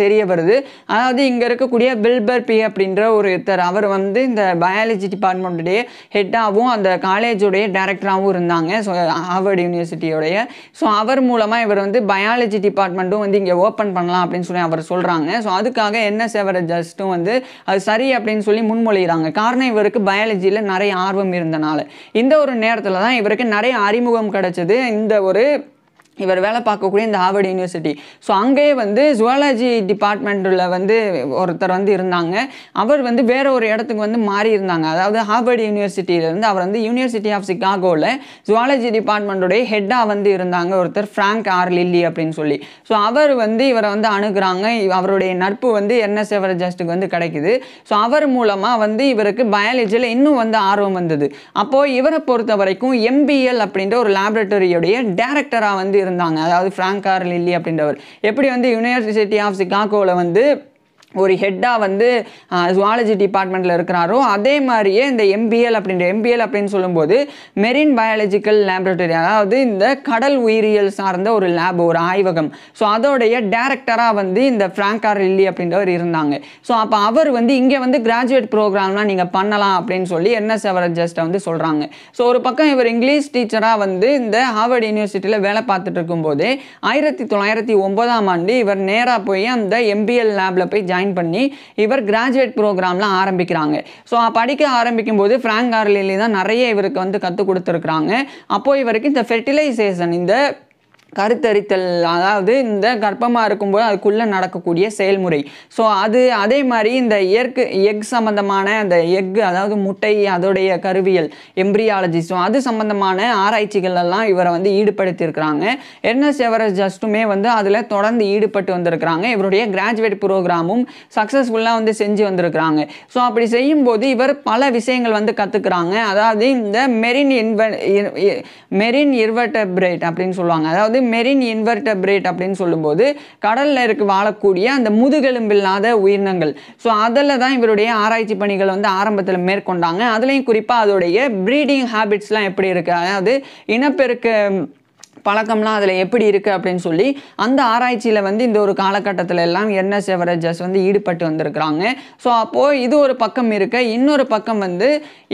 தெரிய வருது அதாவது இங்கே இருக்கக்கூடிய பில்பர் பி அப்படின்ற ஒருத்தர் அவர் வந்து இந்த பயாலஜி டிபார்ட்மெண்ட்டுடைய ஹெட்டாகவும் அந்த காலேஜுடைய டைரக்டராகவும் இருந்தாங்க ஸோ ஹார்வர்ட் யூனிவர்சிட்டியோடைய ஸோ அவர் மூலமாக இவர் வந்து பயாலஜி டிபார்ட்மெண்ட்டும் வந்து இங்கே ஓப்பன் பண்ணலாம் அப்படின்னு சொல்லி அவர் சொல்கிறாங்க ஸோ அதுக்காக என்ன சேவர ஜஸ்ட்டும் வந்து அது சரி அப்படின்னு சொல்லி முன்மொழிகிறாங்க காரணம் இவருக்கு பயாலஜியில் நிறைய ஆர்வம் இருந்தனால இந்த ஒரு நேரத்தில் தான் இவருக்கு நிறைய அறிமுகம் கிடச்சது இந்த ஒரு இவர் வேலை பார்க்கக்கூடிய இந்த ஹார்வர்டு யூனிவர்சிட்டி ஸோ அங்கேயே வந்து ஜுவாலஜி டிபார்ட்மெண்ட்டில் வந்து ஒருத்தர் வந்து இருந்தாங்க அவர் வந்து வேற ஒரு இடத்துக்கு வந்து மாறி இருந்தாங்க அதாவது ஹார்வர்டு யூனிவர்சிட்டியிலேருந்து அவர் வந்து யூனிவர்சிட்டி ஆஃப் சிகாகோவில் ஜுவாலஜி டிபார்ட்மெண்ட்டுடைய ஹெட்டாக வந்து இருந்தாங்க ஒருத்தர் ஃப்ராங்க் ஆர் லில்லி அப்படின்னு சொல்லி ஸோ அவர் வந்து இவரை வந்து அணுகிறாங்க அவருடைய நட்பு வந்து என்எஸ் எவரஜஸ்ட்டுக்கு வந்து கிடைக்குது ஸோ அவர் மூலமாக வந்து இவருக்கு பயாலஜியில் இன்னும் வந்து ஆர்வம் வந்தது அப்போது இவரை பொறுத்த வரைக்கும் எம்பிஎல் அப்படின்ற ஒரு லேபரட்டரியுடைய டேரக்டராக வந்து இருந்தாங்க அதாவது ஃப்ராங்கார் லில்லி அப்படின்றவர் எப்படி வந்து யுனிவர்சிட்டி ஆஃப் சிகாகோவில் வந்து ஒரு ஹெட்டாக வந்து ஜுவாலஜி டிபார்ட்மெண்ட்டில் இருக்கிறாரோ அதே மாதிரியே இந்த எம்பிஎல் அப்படின்ற எம்பிஎல் அப்படின்னு சொல்லும்போது மெரின் பயாலஜிக்கல் லேபரட்டரி அதாவது இந்த கடல் உயிரியல் சார்ந்த ஒரு லேப் ஒரு ஆய்வகம் ஸோ அதோடைய டேரக்டராக வந்து இந்த ஃப்ராங்கார் லில்லி அப்படின்றவர் இருந்தாங்க ஸோ அப்போ அவர் வந்து இங்கே வந்து கிராஜுவேட் ப்ரோக்ராம்லாம் நீங்கள் பண்ணலாம் அப்படின்னு சொல்லி என்ன செவரஜஸ்ட்டை வந்து சொல்கிறாங்க ஸோ ஒரு பக்கம் இவர் இங்கிலீஷ் டீச்சராக வந்து இந்த ஹார்வர்ட் யூனிவர்சிட்டியில் வேலை பார்த்துட்டு இருக்கும்போதே ஆயிரத்தி தொள்ளாயிரத்தி ஒன்பதாம் ஆண்டு இவர் நேராக போய் அந்த எம்பிஎல் லேபில் போய் ஜாயின் ஜாயின் பண்ணி இவர் கிராஜுவேட் ப்ரோக்ராம்லாம் ஆரம்பிக்கிறாங்க ஸோ படிக்க ஆரம்பிக்கும் போது ஃப்ராங்க் ஆர்லேயே தான் நிறைய இவருக்கு வந்து கற்றுக் கொடுத்துருக்குறாங்க அப்போது இவருக்கு இந்த ஃபெர்டிலைசேஷன் இந்த கருத்தரித்தல் அதாவது இந்த கர்ப்பமாக இருக்கும்போது அதுக்குள்ளே நடக்கக்கூடிய செயல்முறை ஸோ அது அதே மாதிரி இந்த இயற்கை எக் சம்மந்தமான அந்த எக் அதாவது முட்டை அதோடைய கருவியல் எம்பிரியாலஜி ஸோ அது சம்மந்தமான ஆராய்ச்சிகள் எல்லாம் இவரை வந்து ஈடுபடுத்தியிருக்கிறாங்க என்எஸ் எவரஸ் ஜஸ்ட்டுமே வந்து அதில் தொடர்ந்து ஈடுபட்டு வந்திருக்கிறாங்க இவருடைய கிராஜுவேட் ப்ரோக்ராமும் சக்ஸஸ்ஃபுல்லாக வந்து செஞ்சு வந்திருக்கிறாங்க ஸோ அப்படி செய்யும்போது இவர் பல விஷயங்கள் வந்து கற்றுக்குறாங்க அதாவது இந்த மெரின் இன்வெ மெரின் இர்வெட்டபிரேட் அப்படின்னு சொல்லுவாங்க அதாவது மெரின் இன்வெர்டபிரேட் அப்படின்னு சொல்லும்போது கடலில் இருக்கு வாழக்கூடிய அந்த முதுகெலும்பில்லாத உயிரினங்கள் ஸோ அதில் தான் இவருடைய ஆராய்ச்சி பணிகள் வந்து ஆரம்பத்தில் மேற்கொண்டாங்க அதுலேயும் குறிப்பாக அதோடைய ப்ரீடிங் ஹேபிட்ஸ்லாம் எப்படி இருக்குது அதாவது இனப்பெருக்க பழக்கம்லாம் அதில் எப்படி இருக்குது அப்படின்னு சொல்லி அந்த ஆராய்ச்சியில் வந்து இந்த ஒரு காலகட்டத்தில் எல்லாம் என்எஸ் எவரேஜஸ் வந்து ஈடுபட்டு வந்திருக்கிறாங்க ஸோ அப்போது இது ஒரு பக்கம் இருக்க இன்னொரு பக்கம் வந்து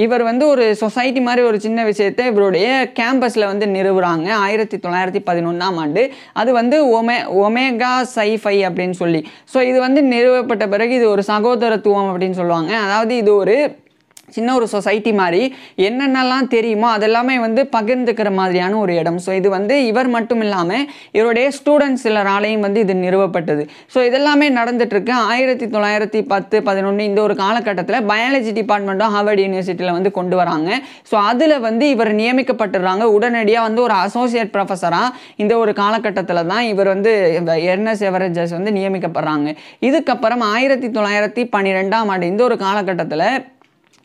இவர் வந்து ஒரு சொசைட்டி மாதிரி ஒரு சின்ன விஷயத்தை இவருடைய கேம்பஸில் வந்து நிறுவுறாங்க ஆயிரத்தி தொள்ளாயிரத்தி பதினொன்றாம் ஆண்டு அது வந்து ஒமே ஒமேகா சைஃபை அப்படின்னு சொல்லி ஸோ இது வந்து நிறுவப்பட்ட பிறகு இது ஒரு சகோதரத்துவம் அப்படின்னு சொல்லுவாங்க அதாவது இது ஒரு சின்ன ஒரு சொசைட்டி மாதிரி என்னென்னலாம் தெரியுமோ அதெல்லாமே வந்து பகிர்ந்துக்கிற மாதிரியான ஒரு இடம் ஸோ இது வந்து இவர் மட்டும் இல்லாமல் இவருடைய ஸ்டூடெண்ட்ஸ் சிலராலையும் வந்து இது நிறுவப்பட்டது ஸோ இதெல்லாமே நடந்துட்டுருக்கு ஆயிரத்தி தொள்ளாயிரத்தி பத்து பதினொன்று இந்த ஒரு காலகட்டத்தில் பயாலஜி டிபார்ட்மெண்ட்டும் ஹார்வர்ட் யூனிவர்சிட்டியில் வந்து கொண்டு வராங்க ஸோ அதில் வந்து இவர் நியமிக்கப்பட்டுடுறாங்க உடனடியாக வந்து ஒரு அசோசியேட் ப்ரொஃபஸராக இந்த ஒரு காலகட்டத்தில் தான் இவர் வந்து இந்த எர்னஸ் எவரேஜஸ் வந்து நியமிக்கப்படுறாங்க இதுக்கப்புறம் ஆயிரத்தி தொள்ளாயிரத்தி பன்னிரெண்டாம் ஆண்டு இந்த ஒரு காலகட்டத்தில்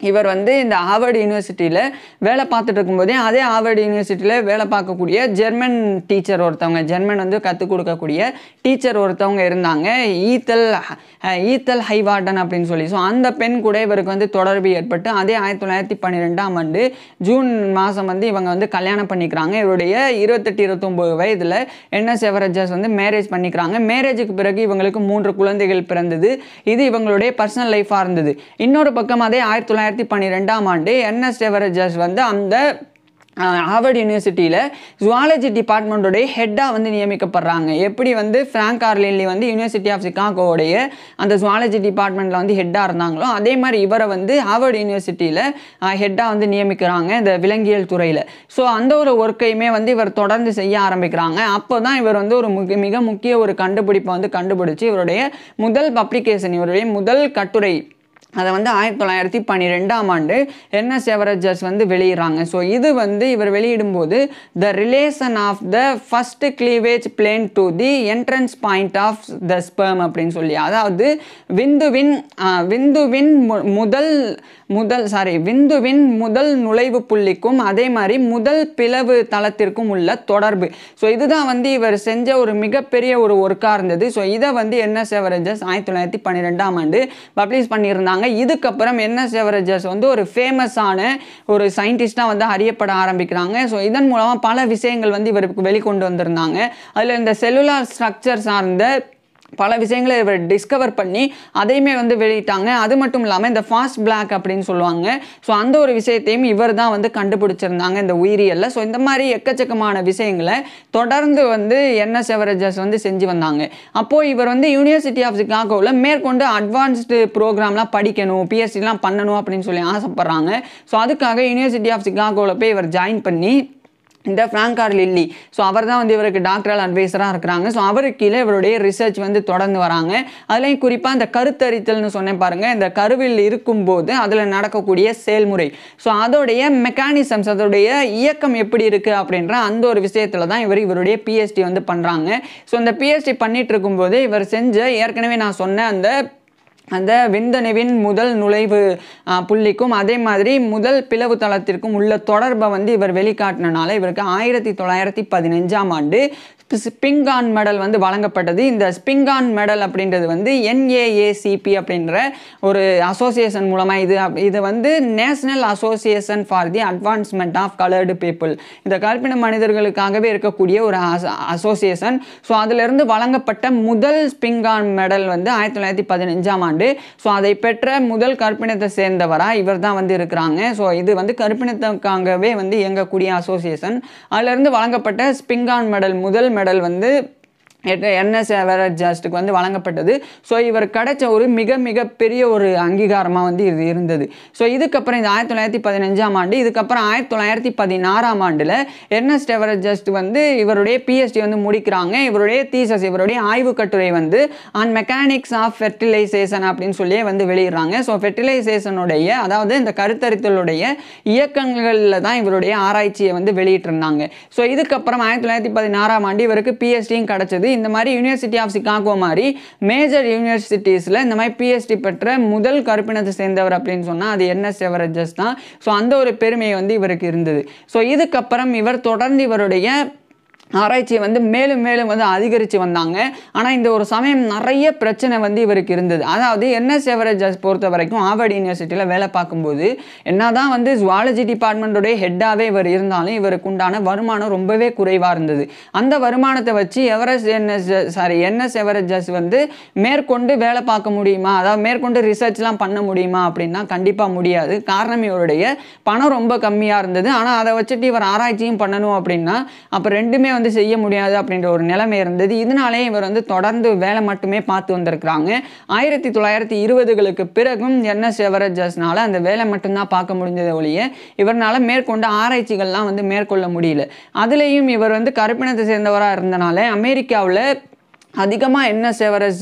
இவர் வந்து இந்த ஹார்வர்டு யூனிவர்சிட்டியில் வேலை பார்த்துட்டு இருக்கும்போதே அதே ஹார்வர்டு யூனிவர்சிட்டியில் வேலை பார்க்கக்கூடிய ஜெர்மன் டீச்சர் ஒருத்தவங்க ஜெர்மன் வந்து கற்றுக் கொடுக்கக்கூடிய டீச்சர் ஒருத்தவங்க இருந்தாங்க ஈத்தல் ஈத்தல் ஹைவார்டன் அப்படின்னு சொல்லி ஸோ அந்த பெண் கூட இவருக்கு வந்து தொடர்பு ஏற்பட்டு அதே ஆயிரத்தி தொள்ளாயிரத்தி பன்னிரெண்டாம் ஆண்டு ஜூன் மாதம் வந்து இவங்க வந்து கல்யாணம் பண்ணிக்கிறாங்க இவருடைய இருபத்தெட்டு இருபத்தொம்போது வயதில் என்ன செவரஜஸ் வந்து மேரேஜ் பண்ணிக்கிறாங்க மேரேஜுக்கு பிறகு இவங்களுக்கு மூன்று குழந்தைகள் பிறந்தது இது இவங்களுடைய பர்சனல் லைஃபாக இருந்தது இன்னொரு பக்கம் அதே ஆயிரத்தி தொள்ளாயிரத்தி ரெண்டாயிரத்தி பன்னிரெண்டாம் ஆண்டு என்எஸ் டெவரேஜஸ் வந்து அந்த ஹார்வர்ட் யூனிவர்சிட்டியில் ஜுவாலஜி டிபார்ட்மெண்ட்டோடைய ஹெட்டாக வந்து நியமிக்கப்படுறாங்க எப்படி வந்து ஃப்ராங்க் கார்லின்லி வந்து யூனிவர்சிட்டி ஆஃப் சிக்காகோவுடைய அந்த ஜுவாலஜி டிபார்ட்மெண்ட்டில் வந்து ஹெட்டாக இருந்தாங்களோ அதே மாதிரி இவரை வந்து ஹார்வர்ட் யூனிவர்சிட்டியில் ஹெட்டாக வந்து நியமிக்கிறாங்க இந்த விலங்கியல் துறையில் ஸோ அந்த ஒரு ஒர்க்கையுமே வந்து இவர் தொடர்ந்து செய்ய ஆரம்பிக்கிறாங்க அப்போ தான் இவர் வந்து ஒரு மிக மிக முக்கிய ஒரு கண்டுபிடிப்பை வந்து கண்டுபிடிச்சி இவருடைய முதல் பப்ளிகேஷன் இவருடைய முதல் கட்டுரை அதை வந்து ஆயிரத்தி தொள்ளாயிரத்தி பன்னிரெண்டாம் ஆண்டு என்ன செவரஜஸ் வந்து வெளியிடறாங்க ஸோ இது வந்து இவர் வெளியிடும்போது the relation of the first cleavage plane to the entrance point of the sperm அப்படின்னு சொல்லி அதாவது விந்துவின் விந்துவின் முதல் முதல் சாரி விந்துவின் முதல் நுழைவு புள்ளிக்கும் அதே மாதிரி முதல் பிளவு தளத்திற்கும் உள்ள தொடர்பு ஸோ இதுதான் வந்து இவர் செஞ்ச ஒரு மிகப்பெரிய ஒரு ஒர்க்காக இருந்தது ஸோ இதை வந்து என்ன செவரஜஸ் ஆயிரத்தி தொள்ளாயிரத்தி பன்னிரெண்டாம் ஆண்டு பப்ளிஷ் பண்ணியிருந்தாங்க ஆரம்பிக்கிறாங்க இதுக்கப்புறம் என்எஸ் எவரேஜர்ஸ் வந்து ஒரு ஃபேமஸான ஒரு சயின்டிஸ்டாக வந்து அறியப்பட ஆரம்பிக்கிறாங்க ஸோ இதன் மூலமாக பல விஷயங்கள் வந்து இவருக்கு வெளிக்கொண்டு வந்திருந்தாங்க அதில் இந்த செல்லுலார் ஸ்ட்ரக்சர் சார்ந்த பல விஷயங்களை இவர் டிஸ்கவர் பண்ணி அதையுமே வந்து வெளியிட்டாங்க அது மட்டும் இல்லாமல் இந்த ஃபாஸ்ட் பிளாக் அப்படின்னு சொல்லுவாங்க ஸோ அந்த ஒரு விஷயத்தையும் இவர் தான் வந்து கண்டுபிடிச்சிருந்தாங்க இந்த உயிரியலில் ஸோ இந்த மாதிரி எக்கச்சக்கமான விஷயங்களை தொடர்ந்து வந்து என்எஸ் எவரேஜஸ் வந்து செஞ்சு வந்தாங்க அப்போது இவர் வந்து யூனிவர்சிட்டி ஆஃப் சிகாகோவில் மேற்கொண்டு அட்வான்ஸ்டு ப்ரோக்ராம்லாம் படிக்கணும் பிஎஸ்சிலாம் பண்ணணும் அப்படின்னு சொல்லி ஆசைப்பட்றாங்க ஸோ அதுக்காக யூனிவர்சிட்டி ஆஃப் சிகாகோவில் போய் இவர் ஜாயின் பண்ணி இந்த ஃப்ராங்கார் லில்லி ஸோ அவர் தான் வந்து இவருக்கு டாக்டரல் அட்வைசராக இருக்கிறாங்க ஸோ அவருக்கு கீழே இவருடைய ரிசர்ச் வந்து தொடர்ந்து வராங்க அதுலேயும் குறிப்பாக இந்த கருத்தரித்தல்னு சொன்னேன் பாருங்கள் இந்த கருவில் இருக்கும்போது அதில் நடக்கக்கூடிய செயல்முறை ஸோ அதோடைய மெக்கானிசம்ஸ் அதோடைய இயக்கம் எப்படி இருக்குது அப்படின்ற அந்த ஒரு விஷயத்தில் தான் இவர் இவருடைய பிஎஸ்டி வந்து பண்ணுறாங்க ஸோ இந்த பிஎஸ்டி பண்ணிகிட்டு இருக்கும்போது இவர் செஞ்ச ஏற்கனவே நான் சொன்ன அந்த அந்த விந்தணுவின் முதல் நுழைவு புள்ளிக்கும் அதே மாதிரி முதல் பிளவு தளத்திற்கும் உள்ள தொடர்பை வந்து இவர் வெளிக்காட்டினால இவருக்கு ஆயிரத்தி தொள்ளாயிரத்தி பதினஞ்சாம் ஆண்டு ஸ்பிங்கான் மெடல் வந்து வழங்கப்பட்டது இந்த ஸ்பிங்கான் மெடல் அப்படின்றது வந்து என்ஏஏசிபி அப்படின்ற ஒரு அசோசியேஷன் மூலமாக இது இது வந்து national association for the advancement of coloured people இந்த கல்பின மனிதர்களுக்காகவே இருக்கக்கூடிய ஒரு அசோசியேஷன் ஸோ அதிலிருந்து வழங்கப்பட்ட முதல் ஸ்பிங்கான் மெடல் வந்து ஆயிரத்தி தொள்ளாயிரத்தி பதினஞ்சாம் ஆண்டு ஸோ அதை பெற்ற முதல் கற்பினத்தை சேர்ந்தவராக இவர் தான் வந்து இருக்கிறாங்க ஸோ இது வந்து கற்பினத்துக்காகவே வந்து இயங்கக்கூடிய அசோசியேஷன் அதிலிருந்து வழங்கப்பட்ட ஸ்பிங்கான் மெடல் முதல் மெடல் மெடல் வந்து என்எஸ் எவரட் வந்து வழங்கப்பட்டது ஸோ இவர் கிடைச்ச ஒரு மிக மிக பெரிய ஒரு அங்கீகாரமாக வந்து இது இருந்தது ஸோ இதுக்கப்புறம் இந்த ஆயிரத்தி தொள்ளாயிரத்தி பதினஞ்சாம் ஆண்டு இதுக்கப்புறம் ஆயிரத்தி தொள்ளாயிரத்தி பதினாறாம் ஆண்டில் என்எஸ் எவரட் ஜஸ்ட் வந்து இவருடைய பிஎஸ்டி வந்து முடிக்கிறாங்க இவருடைய தீசஸ் இவருடைய ஆய்வு கட்டுரை வந்து ஆன் மெக்கானிக்ஸ் ஆஃப் ஃபெர்டிலைசேஷன் அப்படின்னு சொல்லியே வந்து வெளியிடுறாங்க ஸோ ஃபெர்டிலைசேஷனுடைய அதாவது இந்த கருத்தரித்தலுடைய இயக்கங்களில் தான் இவருடைய ஆராய்ச்சியை வந்து வெளியிட்டிருந்தாங்க ஸோ இதுக்கப்புறம் ஆயிரத்தி தொள்ளாயிரத்தி பதினாறாம் ஆண்டு இவருக்கு பிஎஸ்டியும் கிடச்சது இந்த மாதிரி யூனிவர்சிட்டி ஆஃப் சிகாகோ மாதிரி மேஜர் யூனிவர்சிட்டிஸில் இந்த மாதிரி பிஎஸ்டி பெற்ற முதல் கருப்பினத்தை சேர்ந்தவர் அப்படின்னு சொன்னால் அது என்எஸ் எவரேஜஸ் தான் ஸோ அந்த ஒரு பெருமை வந்து இவருக்கு இருந்தது ஸோ இதுக்கப்புறம் இவர் தொடர்ந்து இவருடைய ஆராய்ச்சியை வந்து மேலும் மேலும் வந்து அதிகரித்து வந்தாங்க ஆனால் இந்த ஒரு சமயம் நிறைய பிரச்சனை வந்து இவருக்கு இருந்தது அதாவது என்எஸ் எவரேஜஸ் பொறுத்த வரைக்கும் ஆவர்ட் யூனிவர்சிட்டியில் வேலை பார்க்கும்போது என்ன தான் வந்து ஜுவாலஜி டிபார்ட்மெண்ட்டுடைய ஹெட்டாகவே இவர் இருந்தாலும் இவருக்கு உண்டான வருமானம் ரொம்பவே குறைவாக இருந்தது அந்த வருமானத்தை வச்சு எவரெஸ்ட் என்எஸ் சாரி என்எஸ் எவரேஜஸ் வந்து மேற்கொண்டு வேலை பார்க்க முடியுமா அதாவது மேற்கொண்டு ரிசர்ச்லாம் பண்ண முடியுமா அப்படின்னா கண்டிப்பாக முடியாது காரணம் இவருடைய பணம் ரொம்ப கம்மியாக இருந்தது ஆனால் அதை வச்சுட்டு இவர் ஆராய்ச்சியும் பண்ணணும் அப்படின்னா அப்போ ரெண்டுமே வந்து உட்காந்து செய்ய முடியாது அப்படின்ற ஒரு நிலைமை இருந்தது இதனாலே இவர் வந்து தொடர்ந்து வேலை மட்டுமே பார்த்து வந்திருக்கிறாங்க ஆயிரத்தி தொள்ளாயிரத்தி இருபதுகளுக்கு பிறகும் என்ன எவரேஜஸ்னால் அந்த வேலை மட்டும்தான் பார்க்க முடிஞ்சதை ஒழிய இவரால் மேற்கொண்ட ஆராய்ச்சிகள்லாம் வந்து மேற்கொள்ள முடியல அதுலேயும் இவர் வந்து கருப்பினத்தை சேர்ந்தவராக இருந்தனால அமெரிக்காவில் அதிகமாக என்ன சேவரஸ்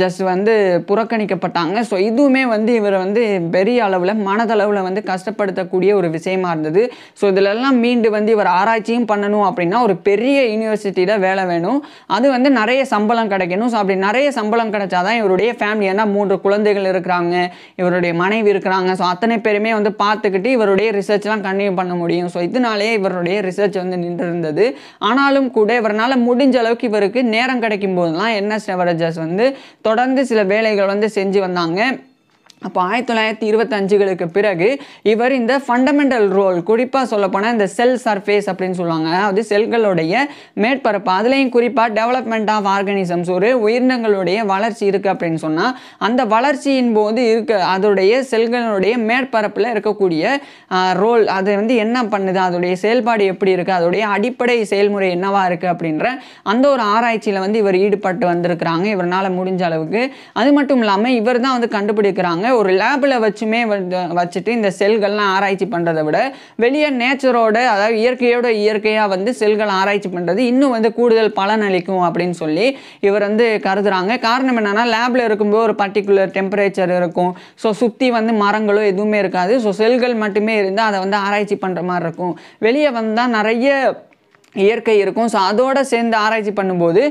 ஜஸ்ட் வந்து புறக்கணிக்கப்பட்டாங்க ஸோ இதுவுமே வந்து இவரை வந்து பெரிய அளவில் மனதளவில் வந்து கஷ்டப்படுத்தக்கூடிய ஒரு விஷயமா இருந்தது ஸோ இதிலெல்லாம் மீண்டு வந்து இவர் ஆராய்ச்சியும் பண்ணணும் அப்படின்னா ஒரு பெரிய யூனிவர்சிட்டியில் வேலை வேணும் அது வந்து நிறைய சம்பளம் கிடைக்கணும் ஸோ அப்படி நிறைய சம்பளம் கிடைச்சாதான் இவருடைய ஃபேமிலி ஏன்னா மூன்று குழந்தைகள் இருக்கிறாங்க இவருடைய மனைவி இருக்கிறாங்க ஸோ அத்தனை பேருமே வந்து பார்த்துக்கிட்டு இவருடைய ரிசர்ச்லாம் கண்டினியூ பண்ண முடியும் ஸோ இதனாலே இவருடைய ரிசர்ச் வந்து நின்று இருந்தது ஆனாலும் கூட இவரால் முடிஞ்ச அளவுக்கு இவருக்கு நேரம் கிடைக்கும் போதெல்லாம் என்எஸ் நெவரஜஸ் வந்து தொடர்ந்து சில வேலைகள் வந்து செஞ்சு வந்தாங்க அப்போ ஆயிரத்தி தொள்ளாயிரத்தி இருபத்தஞ்சுகளுக்கு பிறகு இவர் இந்த ஃபண்டமெண்டல் ரோல் குறிப்பாக சொல்லப்போனால் இந்த செல் சர்ஃபேஸ் அப்படின்னு சொல்லுவாங்க அதாவது செல்களுடைய மேற்பரப்பு அதுலேயும் குறிப்பாக டெவலப்மெண்ட் ஆஃப் ஆர்கனிசம்ஸ் ஒரு உயிரினங்களுடைய வளர்ச்சி இருக்குது அப்படின்னு சொன்னால் அந்த வளர்ச்சியின் போது இருக்க அதோடைய செல்களுடைய மேற்பரப்பில் இருக்கக்கூடிய ரோல் அது வந்து என்ன பண்ணுது அதோடைய செயல்பாடு எப்படி இருக்குது அதோடைய அடிப்படை செயல்முறை என்னவாக இருக்குது அப்படின்ற அந்த ஒரு ஆராய்ச்சியில் வந்து இவர் ஈடுபட்டு வந்திருக்கிறாங்க இவரால் முடிஞ்ச அளவுக்கு அது மட்டும் இல்லாமல் இவர் தான் வந்து கண்டுபிடிக்கிறாங்க ஒரு லேபில் வச்சுமே வச்சுட்டு இந்த செல்கள்லாம் ஆராய்ச்சி பண்ணுறதை விட வெளியே நேச்சரோட அதாவது இயற்கையோட இயற்கையாக வந்து செல்கள் ஆராய்ச்சி பண்ணுறது இன்னும் வந்து கூடுதல் பலனளிக்கும் அப்படின்னு சொல்லி இவர் வந்து கருதுகிறாங்க காரணம் என்னென்னா லேபில் இருக்கும்போது ஒரு பர்டிகுலர் டெம்பரேச்சர் இருக்கும் ஸோ சுற்றி வந்து மரங்களோ எதுவுமே இருக்காது ஸோ செல்கள் மட்டுமே இருந்தால் அதை வந்து ஆராய்ச்சி பண்ணுற மாதிரி இருக்கும் வெளியே வந்தால் நிறைய இயற்கை இருக்கும் ஸோ அதோட சேர்ந்து ஆராய்ச்சி பண்ணும்போது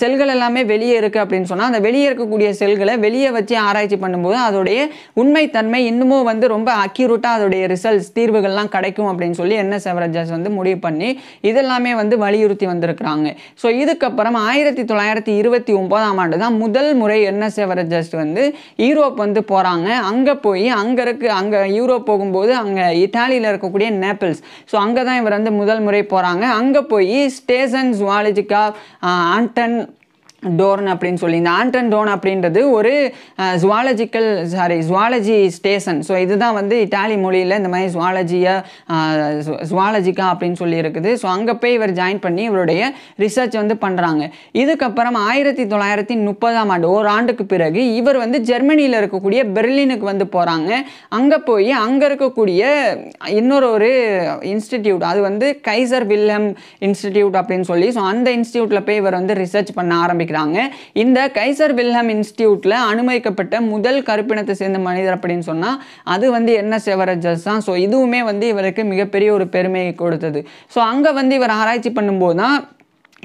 செல்கள் எல்லாமே வெளியே இருக்குது அப்படின்னு சொன்னால் அந்த வெளியே இருக்கக்கூடிய செல்களை வெளியே வச்சு ஆராய்ச்சி பண்ணும்போது அதோடைய உண்மைத்தன்மை இன்னமும் வந்து ரொம்ப அக்யூரட்டாக அதோடைய ரிசல்ட்ஸ் தீர்வுகள்லாம் கிடைக்கும் அப்படின்னு சொல்லி என்ன செவரஜாஸ் வந்து முடிவு பண்ணி இதெல்லாமே வந்து வலியுறுத்தி வந்திருக்கிறாங்க ஸோ இதுக்கப்புறம் ஆயிரத்தி தொள்ளாயிரத்தி இருபத்தி ஒம்போதாம் ஆண்டு தான் முதல் முறை என்ன செவரஜஸ்ட் வந்து யூரோப் வந்து போகிறாங்க அங்கே போய் அங்கே இருக்கு அங்கே யூரோப் போகும்போது அங்கே இத்தாலியில் இருக்கக்கூடிய நேப்பிள்ஸ் ஸோ அங்கே தான் இவர் வந்து முதல் முறை போகிறாங்க அங்கே உள்ளே போய் ஸ்டேசன் ஜுவாலஜிக்கா ஆண்டன் டோர்ன் அப்படின்னு சொல்லி இந்த ஆண்டன் டோன் அப்படின்றது ஒரு zoological sorry zoology station so இதுதான் வந்து இட்டாலி மொழியில் இந்த மாதிரி ஜுவாலஜியை ஜுவாலஜிக்கா அப்படின்னு சொல்லி இருக்குது ஸோ அங்கே போய் இவர் ஜாயின் பண்ணி இவருடைய ரிசர்ச் வந்து பண்ணுறாங்க இதுக்கப்புறம் ஆயிரத்தி தொள்ளாயிரத்தி முப்பதாம் ஆண்டு ஒரு ஆண்டுக்கு பிறகு இவர் வந்து ஜெர்மனியில் இருக்கக்கூடிய பெர்லினுக்கு வந்து போகிறாங்க அங்கே போய் அங்கே இருக்கக்கூடிய இன்னொரு ஒரு இன்ஸ்டிடியூட் அது வந்து கைசர் வில்லம் இன்ஸ்டிடியூட் அப்படின்னு சொல்லி ஸோ அந்த இன்ஸ்டியூட்டில் போய் இவர் வந்து ரிசர்ச் பண்ண ஆரம்பிக்கிறார் ஆரம்பிக்கிறாங்க இந்த கைசர் வில்ஹம் இன்ஸ்டியூட்டில் அனுமதிக்கப்பட்ட முதல் கருப்பினத்தை சேர்ந்த மனிதர் அப்படின்னு சொன்னால் அது வந்து என்ன செவரஜஸ் தான் ஸோ இதுவுமே வந்து இவருக்கு மிகப்பெரிய ஒரு பெருமையை கொடுத்தது ஸோ அங்கே வந்து இவர் ஆராய்ச்சி பண்ணும்போது தான்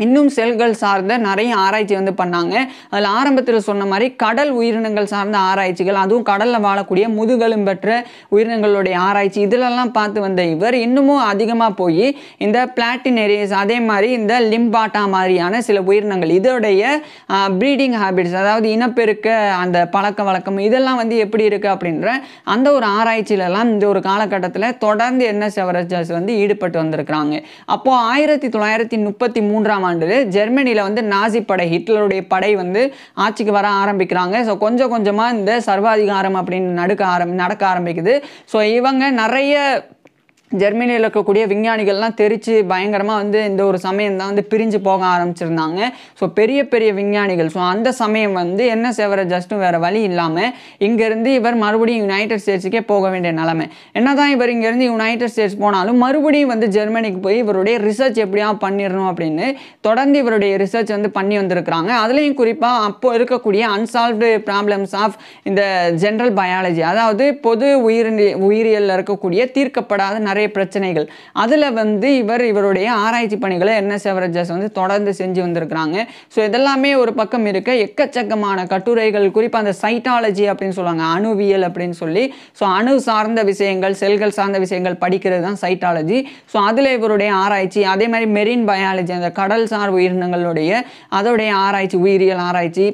இன்னும் செல்கள் சார்ந்த நிறைய ஆராய்ச்சி வந்து பண்ணாங்க அதில் ஆரம்பத்தில் சொன்ன மாதிரி கடல் உயிரினங்கள் சார்ந்த ஆராய்ச்சிகள் அதுவும் கடலில் வாழக்கூடிய முதுகலும் பெற்ற உயிரினங்களுடைய ஆராய்ச்சி இதிலெல்லாம் பார்த்து வந்த இவர் இன்னமும் அதிகமாக போய் இந்த பிளாட்டினரிஸ் அதே மாதிரி இந்த லிம்பாட்டா மாதிரியான சில உயிரினங்கள் இதோடைய ப்ரீடிங் ஹேபிட்ஸ் அதாவது இனப்பெருக்க அந்த பழக்க வழக்கம் இதெல்லாம் வந்து எப்படி இருக்குது அப்படின்ற அந்த ஒரு ஆராய்ச்சியிலலாம் இந்த ஒரு காலகட்டத்தில் தொடர்ந்து என்ன செவரஜர்ஸ் வந்து ஈடுபட்டு வந்திருக்கிறாங்க அப்போது ஆயிரத்தி தொள்ளாயிரத்தி முப்பத்தி மூன்றாம் ஆண்டு ஜெர்மனியில் வந்து நாசி படை ஹிட்லருடைய படை வந்து ஆட்சிக்கு வர ஆரம்பிக்கிறாங்க ஸோ கொஞ்சம் கொஞ்சமாக இந்த சர்வாதிகாரம் அப்படின்னு நடக்க ஆரம்பி நடக்க ஆரம்பிக்குது ஸோ இவங்க நிறைய ஜெர்மனியில் இருக்கக்கூடிய விஞ்ஞானிகள்லாம் தெரித்து பயங்கரமாக வந்து இந்த ஒரு சமயம் தான் வந்து பிரிஞ்சு போக ஆரம்பிச்சிருந்தாங்க ஸோ பெரிய பெரிய விஞ்ஞானிகள் ஸோ அந்த சமயம் வந்து என்ன சேவர ஜஸ்ட்டும் வேறு வழி இல்லாமல் இங்கேருந்து இவர் மறுபடியும் யுனைடெட் ஸ்டேட்ஸுக்கே போக வேண்டிய நிலமை என்ன தான் இவர் இங்கேருந்து யுனைடெட் ஸ்டேட்ஸ் போனாலும் மறுபடியும் வந்து ஜெர்மனிக்கு போய் இவருடைய ரிசர்ச் எப்படியா பண்ணிடணும் அப்படின்னு தொடர்ந்து இவருடைய ரிசர்ச் வந்து பண்ணி வந்திருக்கிறாங்க அதுலேயும் குறிப்பாக அப்போது இருக்கக்கூடிய அன்சால்வ்டு ப்ராப்ளம்ஸ் ஆஃப் இந்த ஜென்ரல் பயாலஜி அதாவது பொது உயிரி உயிரியலில் இருக்கக்கூடிய தீர்க்கப்படாத நிறைய நிறைய பிரச்சனைகள் அதில் வந்து இவர் இவருடைய ஆராய்ச்சி பணிகளை என்ன செவரஜஸ் வந்து தொடர்ந்து செஞ்சு வந்திருக்கிறாங்க ஸோ இதெல்லாமே ஒரு பக்கம் இருக்க எக்கச்சக்கமான கட்டுரைகள் குறிப்பாக அந்த சைட்டாலஜி அப்படின்னு சொல்லுவாங்க அணுவியல் அப்படின்னு சொல்லி ஸோ அணு சார்ந்த விஷயங்கள் செல்கள் சார்ந்த விஷயங்கள் படிக்கிறது தான் சைட்டாலஜி ஸோ அதில் இவருடைய ஆராய்ச்சி அதே மாதிரி மெரின் பயாலஜி அந்த கடல் சார் உயிரினங்களுடைய அதோடைய ஆராய்ச்சி உயிரியல் ஆராய்ச்சி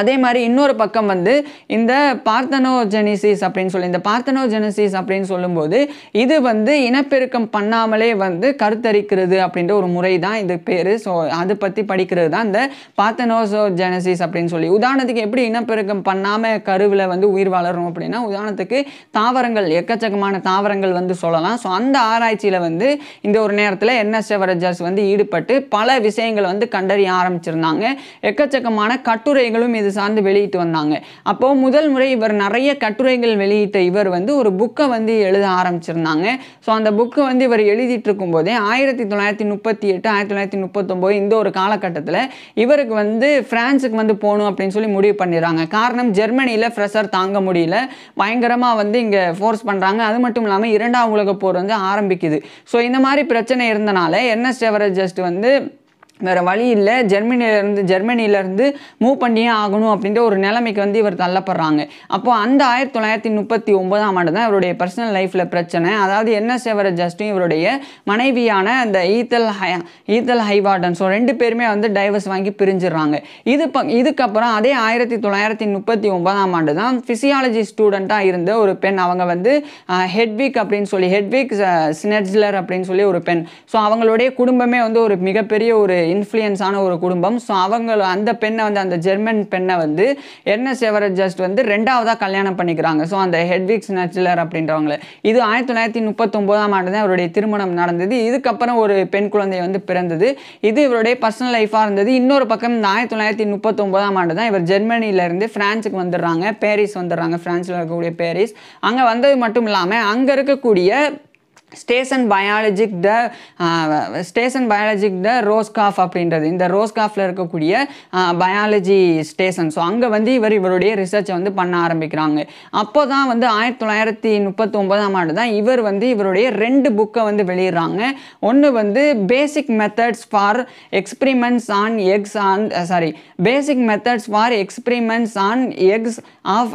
அதே மாதிரி இன்னொரு பக்கம் வந்து இந்த பார்த்தனோஜெனிசிஸ் அப்படின்னு சொல்லி இந்த பார்த்தனோஜெனிசிஸ் அப்படின்னு சொல்லும்போது இது வந்து இனப்பெருக்கம் பண்ணாமலே வந்து கருத்தரிக்கிறது அப்படின்ற ஒரு முறை தான் இது பேர் ஸோ அதை பற்றி படிக்கிறது தான் இந்த பார்த்தனோசோஜெனசிஸ் அப்படின்னு சொல்லி உதாரணத்துக்கு எப்படி இனப்பெருக்கம் பண்ணாமல் கருவில் வந்து உயிர் வளரும் அப்படின்னா உதாரணத்துக்கு தாவரங்கள் எக்கச்சக்கமான தாவரங்கள் வந்து சொல்லலாம் ஸோ அந்த ஆராய்ச்சியில் வந்து இந்த ஒரு நேரத்தில் என்எஸ் செவரஜர்ஸ் வந்து ஈடுபட்டு பல விஷயங்களை வந்து கண்டறிய ஆரம்பிச்சிருந்தாங்க எக்கச்சக்கமான கட்டுரைகளும் இது சார்ந்து வெளியிட்டு வந்தாங்க அப்போது முதல் முறை இவர் நிறைய கட்டுரைகள் வெளியிட்ட இவர் வந்து ஒரு புக்கை வந்து எழுத ஆரம்பிச்சிருந்தாங்க ஸோ அந்த புக்கை வந்து இவர் எழுதிட்டு போதே ஆயிரத்தி தொள்ளாயிரத்தி முப்பத்தி எட்டு ஆயிரத்தி தொள்ளாயிரத்தி முப்பத்தொம்போது இந்த ஒரு காலகட்டத்தில் இவருக்கு வந்து பிரான்ஸுக்கு வந்து போகணும் அப்படின்னு சொல்லி முடிவு பண்ணிடுறாங்க காரணம் ஜெர்மனியில் ஃப்ரெஷர் தாங்க முடியல பயங்கரமாக வந்து இங்கே ஃபோர்ஸ் பண்ணுறாங்க அது மட்டும் இல்லாமல் இரண்டாம் உலக போர் வந்து ஆரம்பிக்குது ஸோ இந்த மாதிரி பிரச்சனை இருந்தனால என்எஸ் எவரஜஸ்ட் வந்து வேறு வழி இல்லை ஜெர்மனியிலேருந்து ஜெர்மனியிலேருந்து மூவ் பண்ணியே ஆகணும் அப்படின்ற ஒரு நிலைமைக்கு வந்து இவர் தள்ளப்படுறாங்க அப்போது அந்த ஆயிரத்தி தொள்ளாயிரத்தி முப்பத்தி ஒன்பதாம் ஆண்டு தான் இவருடைய பர்சனல் லைஃப்பில் பிரச்சனை அதாவது என்ன சேவர ஜஸ்ட்டும் இவருடைய மனைவியான அந்த ஈத்தல் ஹை ஈத்தல் ஹைவார்டன் ஸோ ரெண்டு பேருமே வந்து டைவர்ஸ் வாங்கி பிரிஞ்சிடுறாங்க இது ப இதுக்கப்புறம் அதே ஆயிரத்தி தொள்ளாயிரத்தி முப்பத்தி ஒன்பதாம் ஆண்டு தான் ஃபிசியாலஜி ஸ்டூடெண்ட்டாக இருந்த ஒரு பெண் அவங்க வந்து ஹெட்விக் அப்படின்னு சொல்லி ஹெட்விக் ஸ்னெட்ஜ்லர் அப்படின்னு சொல்லி ஒரு பெண் ஸோ அவங்களுடைய குடும்பமே வந்து ஒரு மிகப்பெரிய ஒரு இன்ஃப்ளூயன்ஸான ஒரு குடும்பம் ஸோ அவங்க அந்த பெண்ணை வந்து அந்த ஜெர்மன் பெண்ணை வந்து என்ன சேவரத் ஜஸ்ட் வந்து ரெண்டாவதாக கல்யாணம் பண்ணிக்கிறாங்க ஸோ அந்த ஹெட்விக்ஸ் நச்சிலர் அப்படின்றவங்கள இது ஆயிரத்தி தொள்ளாயிரத்தி முப்பத்தொம்போதாம் ஆண்டு தான் அவருடைய திருமணம் நடந்தது இதுக்கப்புறம் ஒரு பெண் குழந்தை வந்து பிறந்தது இது இவருடைய பர்சனல் லைஃபாக இருந்தது இன்னொரு பக்கம் இந்த ஆயிரத்தி தொள்ளாயிரத்தி முப்பத்தொம்போதாம் ஆண்டு தான் இவர் ஜெர்மனியிலேருந்து ஃப்ரான்ஸுக்கு வந்துடுறாங்க பேரிஸ் வந்துடுறாங்க ஃப்ரான்ஸில் இருக்கக்கூடிய பேரிஸ் அங்கே வந்தது மட்டும் இல்லாமல் அங்கே இருக்கக்கூடிய station biologique de station biologique de Roscoff அப்படின்றது இந்த ரோஸ்காஃபில் இருக்கக்கூடிய பயாலஜி ஸ்டேஷன் ஸோ அங்கே வந்து இவர் இவருடைய ரிசர்ச்சை வந்து பண்ண ஆரம்பிக்கிறாங்க அப்போ தான் வந்து ஆயிரத்தி தொள்ளாயிரத்தி முப்பத்தி ஒன்பதாம் ஆண்டு தான் இவர் வந்து இவருடைய ரெண்டு புக்கை வந்து வெளியிடுறாங்க ஒன்று வந்து basic methods for experiments on eggs on sorry basic methods for experiments on eggs of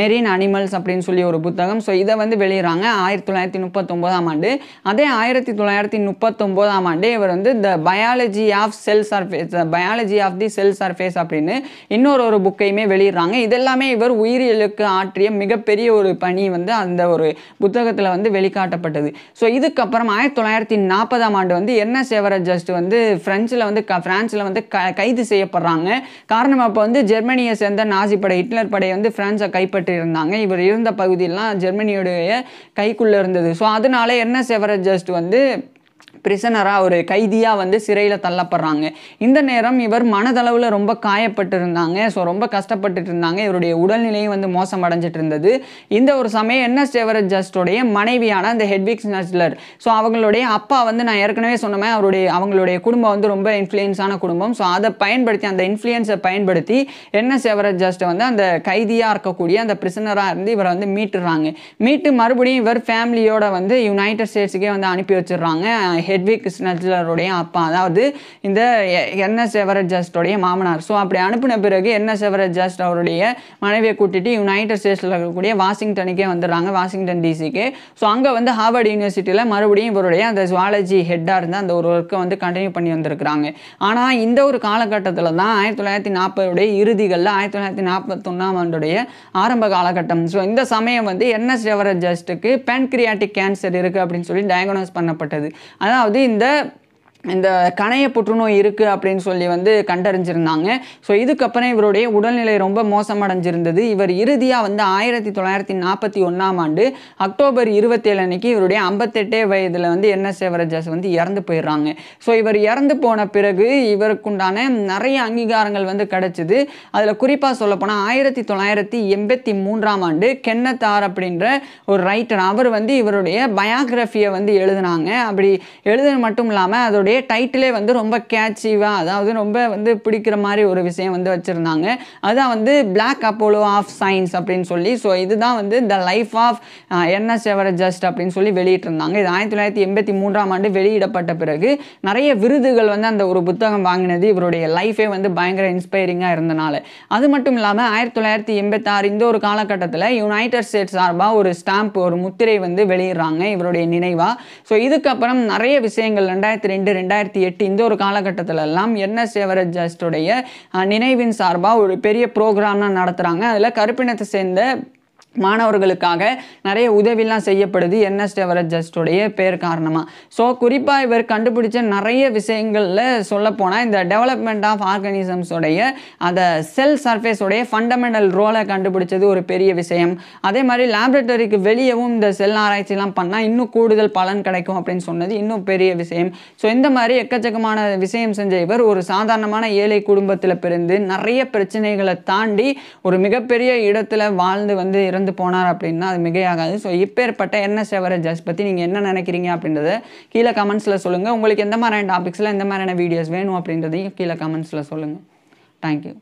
marine animals அப்படின்னு சொல்லி ஒரு புத்தகம் ஸோ இதை வந்து வெளியிடுறாங்க ஆயிரத்தி தொள்ளாயிரத்தி முப்பத்தொம்பதாம் ஆண்டு அதே ஆயிரத்தி தொள்ளாயிரத்தி முப்பத்தொம்போதாம் ஆண்டு இவர் வந்து the biology of cell surface biology of the cell surface அப்படின்னு இன்னொரு ஒரு புக்கையுமே வெளியிடுறாங்க இதெல்லாமே இவர் உயிரியலுக்கு ஆற்றிய மிகப்பெரிய ஒரு பணி வந்து அந்த ஒரு புத்தகத்தில் வந்து வெளிக்காட்டப்பட்டது ஸோ இதுக்கப்புறம் ஆயிரத்தி தொள்ளாயிரத்தி நாற்பதாம் ஆண்டு வந்து என்ன சேவர ஜஸ்ட் வந்து ஃப்ரெஞ்சில் வந்து க ஃப்ரான்ஸில் வந்து க கைது செய்யப்படுறாங்க காரணம் அப்போ வந்து ஜெர்மனியை சேர்ந்த நாசி படை ஹிட்லர் படை வந்து ஃப்ரான்ஸை கைப்பற்றியிருந்தாங்க இவர் இருந்த பகுதியெல்லாம் ஜெர்மனியுடைய கைக்குள்ளே இருந்தது ஸோ அதனால என்எஸ் எவரேஜஸ்ட் வந்து பிரிசனராக ஒரு கைதியாக வந்து சிறையில் தள்ளப்படுறாங்க இந்த நேரம் இவர் மனதளவில் ரொம்ப காயப்பட்டு இருந்தாங்க ஸோ ரொம்ப கஷ்டப்பட்டுட்டு இருந்தாங்க இவருடைய உடல்நிலையும் வந்து மோசம் அடைஞ்சிட்டு இருந்தது இந்த ஒரு சமயம் என்ன ஸ்டேவரட் ஜஸ்டோடைய மனைவியான அந்த ஹெட்விக்ஸ் நஸ்லர் ஸோ அவங்களுடைய அப்பா வந்து நான் ஏற்கனவே சொன்னமே அவருடைய அவங்களுடைய குடும்பம் வந்து ரொம்ப இன்ஃப்ளூயன்ஸான குடும்பம் ஸோ அதை பயன்படுத்தி அந்த இன்ஃப்ளூயன்ஸை பயன்படுத்தி என்ன சேவரட் ஜஸ்ட்டை வந்து அந்த கைதியாக இருக்கக்கூடிய அந்த பிரிசனராக இருந்து இவரை வந்து மீட்டுறாங்க மீட்டு மறுபடியும் இவர் ஃபேமிலியோட வந்து யுனைடெட் ஸ்டேட்ஸுக்கே வந்து அனுப்பி வச்சிடுறாங்க ஹெட்வி கிருஷ்ணஜலருடைய அப்பா அதாவது இந்த என்எஸ் எவரஜஸ்டோடைய மாமனார் ஸோ அப்படி அனுப்பின பிறகு என்எஸ் எவரஜஸ்ட் அவருடைய மனைவியை கூட்டிட்டு யுனைடெட் ஸ்டேட்ஸில் இருக்கக்கூடிய வாஷிங்டனுக்கே வந்துடுறாங்க வாஷிங்டன் டிசிக்கு ஸோ அங்கே வந்து ஹார்வர்ட் யூனிவர்சிட்டியில் மறுபடியும் இவருடைய அந்த ஜுவாலஜி ஹெட்டாக இருந்து அந்த ஒரு ஒர்க்கை வந்து கண்டினியூ பண்ணி வந்திருக்கிறாங்க ஆனால் இந்த ஒரு காலகட்டத்தில் தான் ஆயிரத்தி தொள்ளாயிரத்தி நாற்பதுடைய இறுதிகளில் ஆயிரத்தி தொள்ளாயிரத்தி நாற்பத்தொன்னாம் ஆண்டுடைய ஆரம்ப காலகட்டம் ஸோ இந்த சமயம் வந்து என்எஸ் எவரஜஸ்ட்டுக்கு பேன்கிரியாட்டிக் கேன்சர் இருக்குது அப்படின்னு சொல்லி டயக்னோஸ் பண்ணப்பட்டது அதாவது இந்த இந்த கணைய புற்றுநோய் இருக்குது அப்படின்னு சொல்லி வந்து கண்டறிஞ்சிருந்தாங்க ஸோ இதுக்கப்புறம் இவருடைய உடல்நிலை ரொம்ப மோசமடைஞ்சிருந்தது இவர் இறுதியாக வந்து ஆயிரத்தி தொள்ளாயிரத்தி நாற்பத்தி ஒன்றாம் ஆண்டு அக்டோபர் இருபத்தேழு அன்னைக்கு இவருடைய ஐம்பத்தெட்டே வயதில் வந்து என் எஸ் சேவரஜாஸ் வந்து இறந்து போயிடுறாங்க ஸோ இவர் இறந்து போன பிறகு இவருக்குண்டான நிறைய அங்கீகாரங்கள் வந்து கிடச்சிது அதில் குறிப்பாக சொல்லப்போனால் ஆயிரத்தி தொள்ளாயிரத்தி எண்பத்தி மூன்றாம் ஆண்டு கென்னத்தார் அப்படின்ற ஒரு ரைட்டர் அவர் வந்து இவருடைய பயோகிராஃபியை வந்து எழுதினாங்க அப்படி எழுதுன மட்டும் இல்லாமல் அதோட படத்தினுடைய டைட்டிலே வந்து ரொம்ப கேட்சிவாக அதாவது ரொம்ப வந்து பிடிக்கிற மாதிரி ஒரு விஷயம் வந்து வச்சுருந்தாங்க அதுதான் வந்து பிளாக் அப்போலோ ஆஃப் சயின்ஸ் அப்படின்னு சொல்லி ஸோ இதுதான் வந்து the life of Ernest Everett Just அப்படின்னு சொல்லி வெளியிட்டிருந்தாங்க இது ஆயிரத்தி தொள்ளாயிரத்தி எண்பத்தி மூன்றாம் ஆண்டு வெளியிடப்பட்ட பிறகு நிறைய விருதுகள் வந்து அந்த ஒரு புத்தகம் வாங்கினது இவருடைய லைஃபே வந்து பயங்கர இன்ஸ்பைரிங்காக இருந்தனால அது மட்டும் இல்லாமல் ஆயிரத்தி தொள்ளாயிரத்தி எண்பத்தாறு இந்த ஒரு காலகட்டத்தில் யுனைடெட் ஸ்டேட்ஸ் சார்பாக ஒரு ஸ்டாம்ப் ஒரு முத்திரை வந்து வெளியிடுறாங்க இவருடைய நினைவாக ஸோ இதுக்கப்புறம் நிறைய விஷயங்கள் ரெண்டாயிரத்தி ரெண்டு ரெண்டாயிரத்தி எட்டு இந்த ஒரு காலகட்டத்திலெல்லாம் என்எஸ் சேவரஜஸ்டுடைய நினைவின் சார்பாக ஒரு பெரிய ப்ரோக்ராம்லாம் நடத்துகிறாங்க அதில் கருப்பினத்தை சேர்ந்த மாணவர்களுக்காக நிறைய உதவிலாம் செய்யப்படுது என்எஸ் டெவரஜஸ்டுடைய பேர் காரணமாக ஸோ குறிப்பாக இவர் கண்டுபிடிச்ச நிறைய விஷயங்களில் சொல்லப்போனால் இந்த டெவலப்மெண்ட் ஆஃப் ஆர்கனிசம்ஸோடைய அந்த செல் சர்ஃபேஸோடைய ஃபண்டமெண்டல் ரோலை கண்டுபிடிச்சது ஒரு பெரிய விஷயம் அதே மாதிரி லேப்ரட்டரிக்கு வெளியவும் இந்த செல் ஆராய்ச்சிலாம் பண்ணால் இன்னும் கூடுதல் பலன் கிடைக்கும் அப்படின்னு சொன்னது இன்னும் பெரிய விஷயம் ஸோ இந்த மாதிரி எக்கச்சக்கமான விஷயம் செஞ்ச இவர் ஒரு சாதாரணமான ஏழை குடும்பத்தில் பிறந்து நிறைய பிரச்சனைகளை தாண்டி ஒரு மிகப்பெரிய இடத்துல வாழ்ந்து வந்து இறந்து போனார் அப்படின்னா அது மிகையாகாது ஸோ இப்பேற்பட்ட என்எஸ் எவரேஜஸ் பற்றி நீங்கள் என்ன நினைக்கிறீங்க அப்படின்றத கீழே கமெண்ட்ஸில் சொல்லுங்கள் உங்களுக்கு எந்த மாதிரியான டாபிக்ஸில் எந்த மாதிரியான வீடியோஸ் வேணும் அப்படின்றதையும் கீழே கமெண்ட்ஸில் சொல்லுங்கள் தேங்க்யூ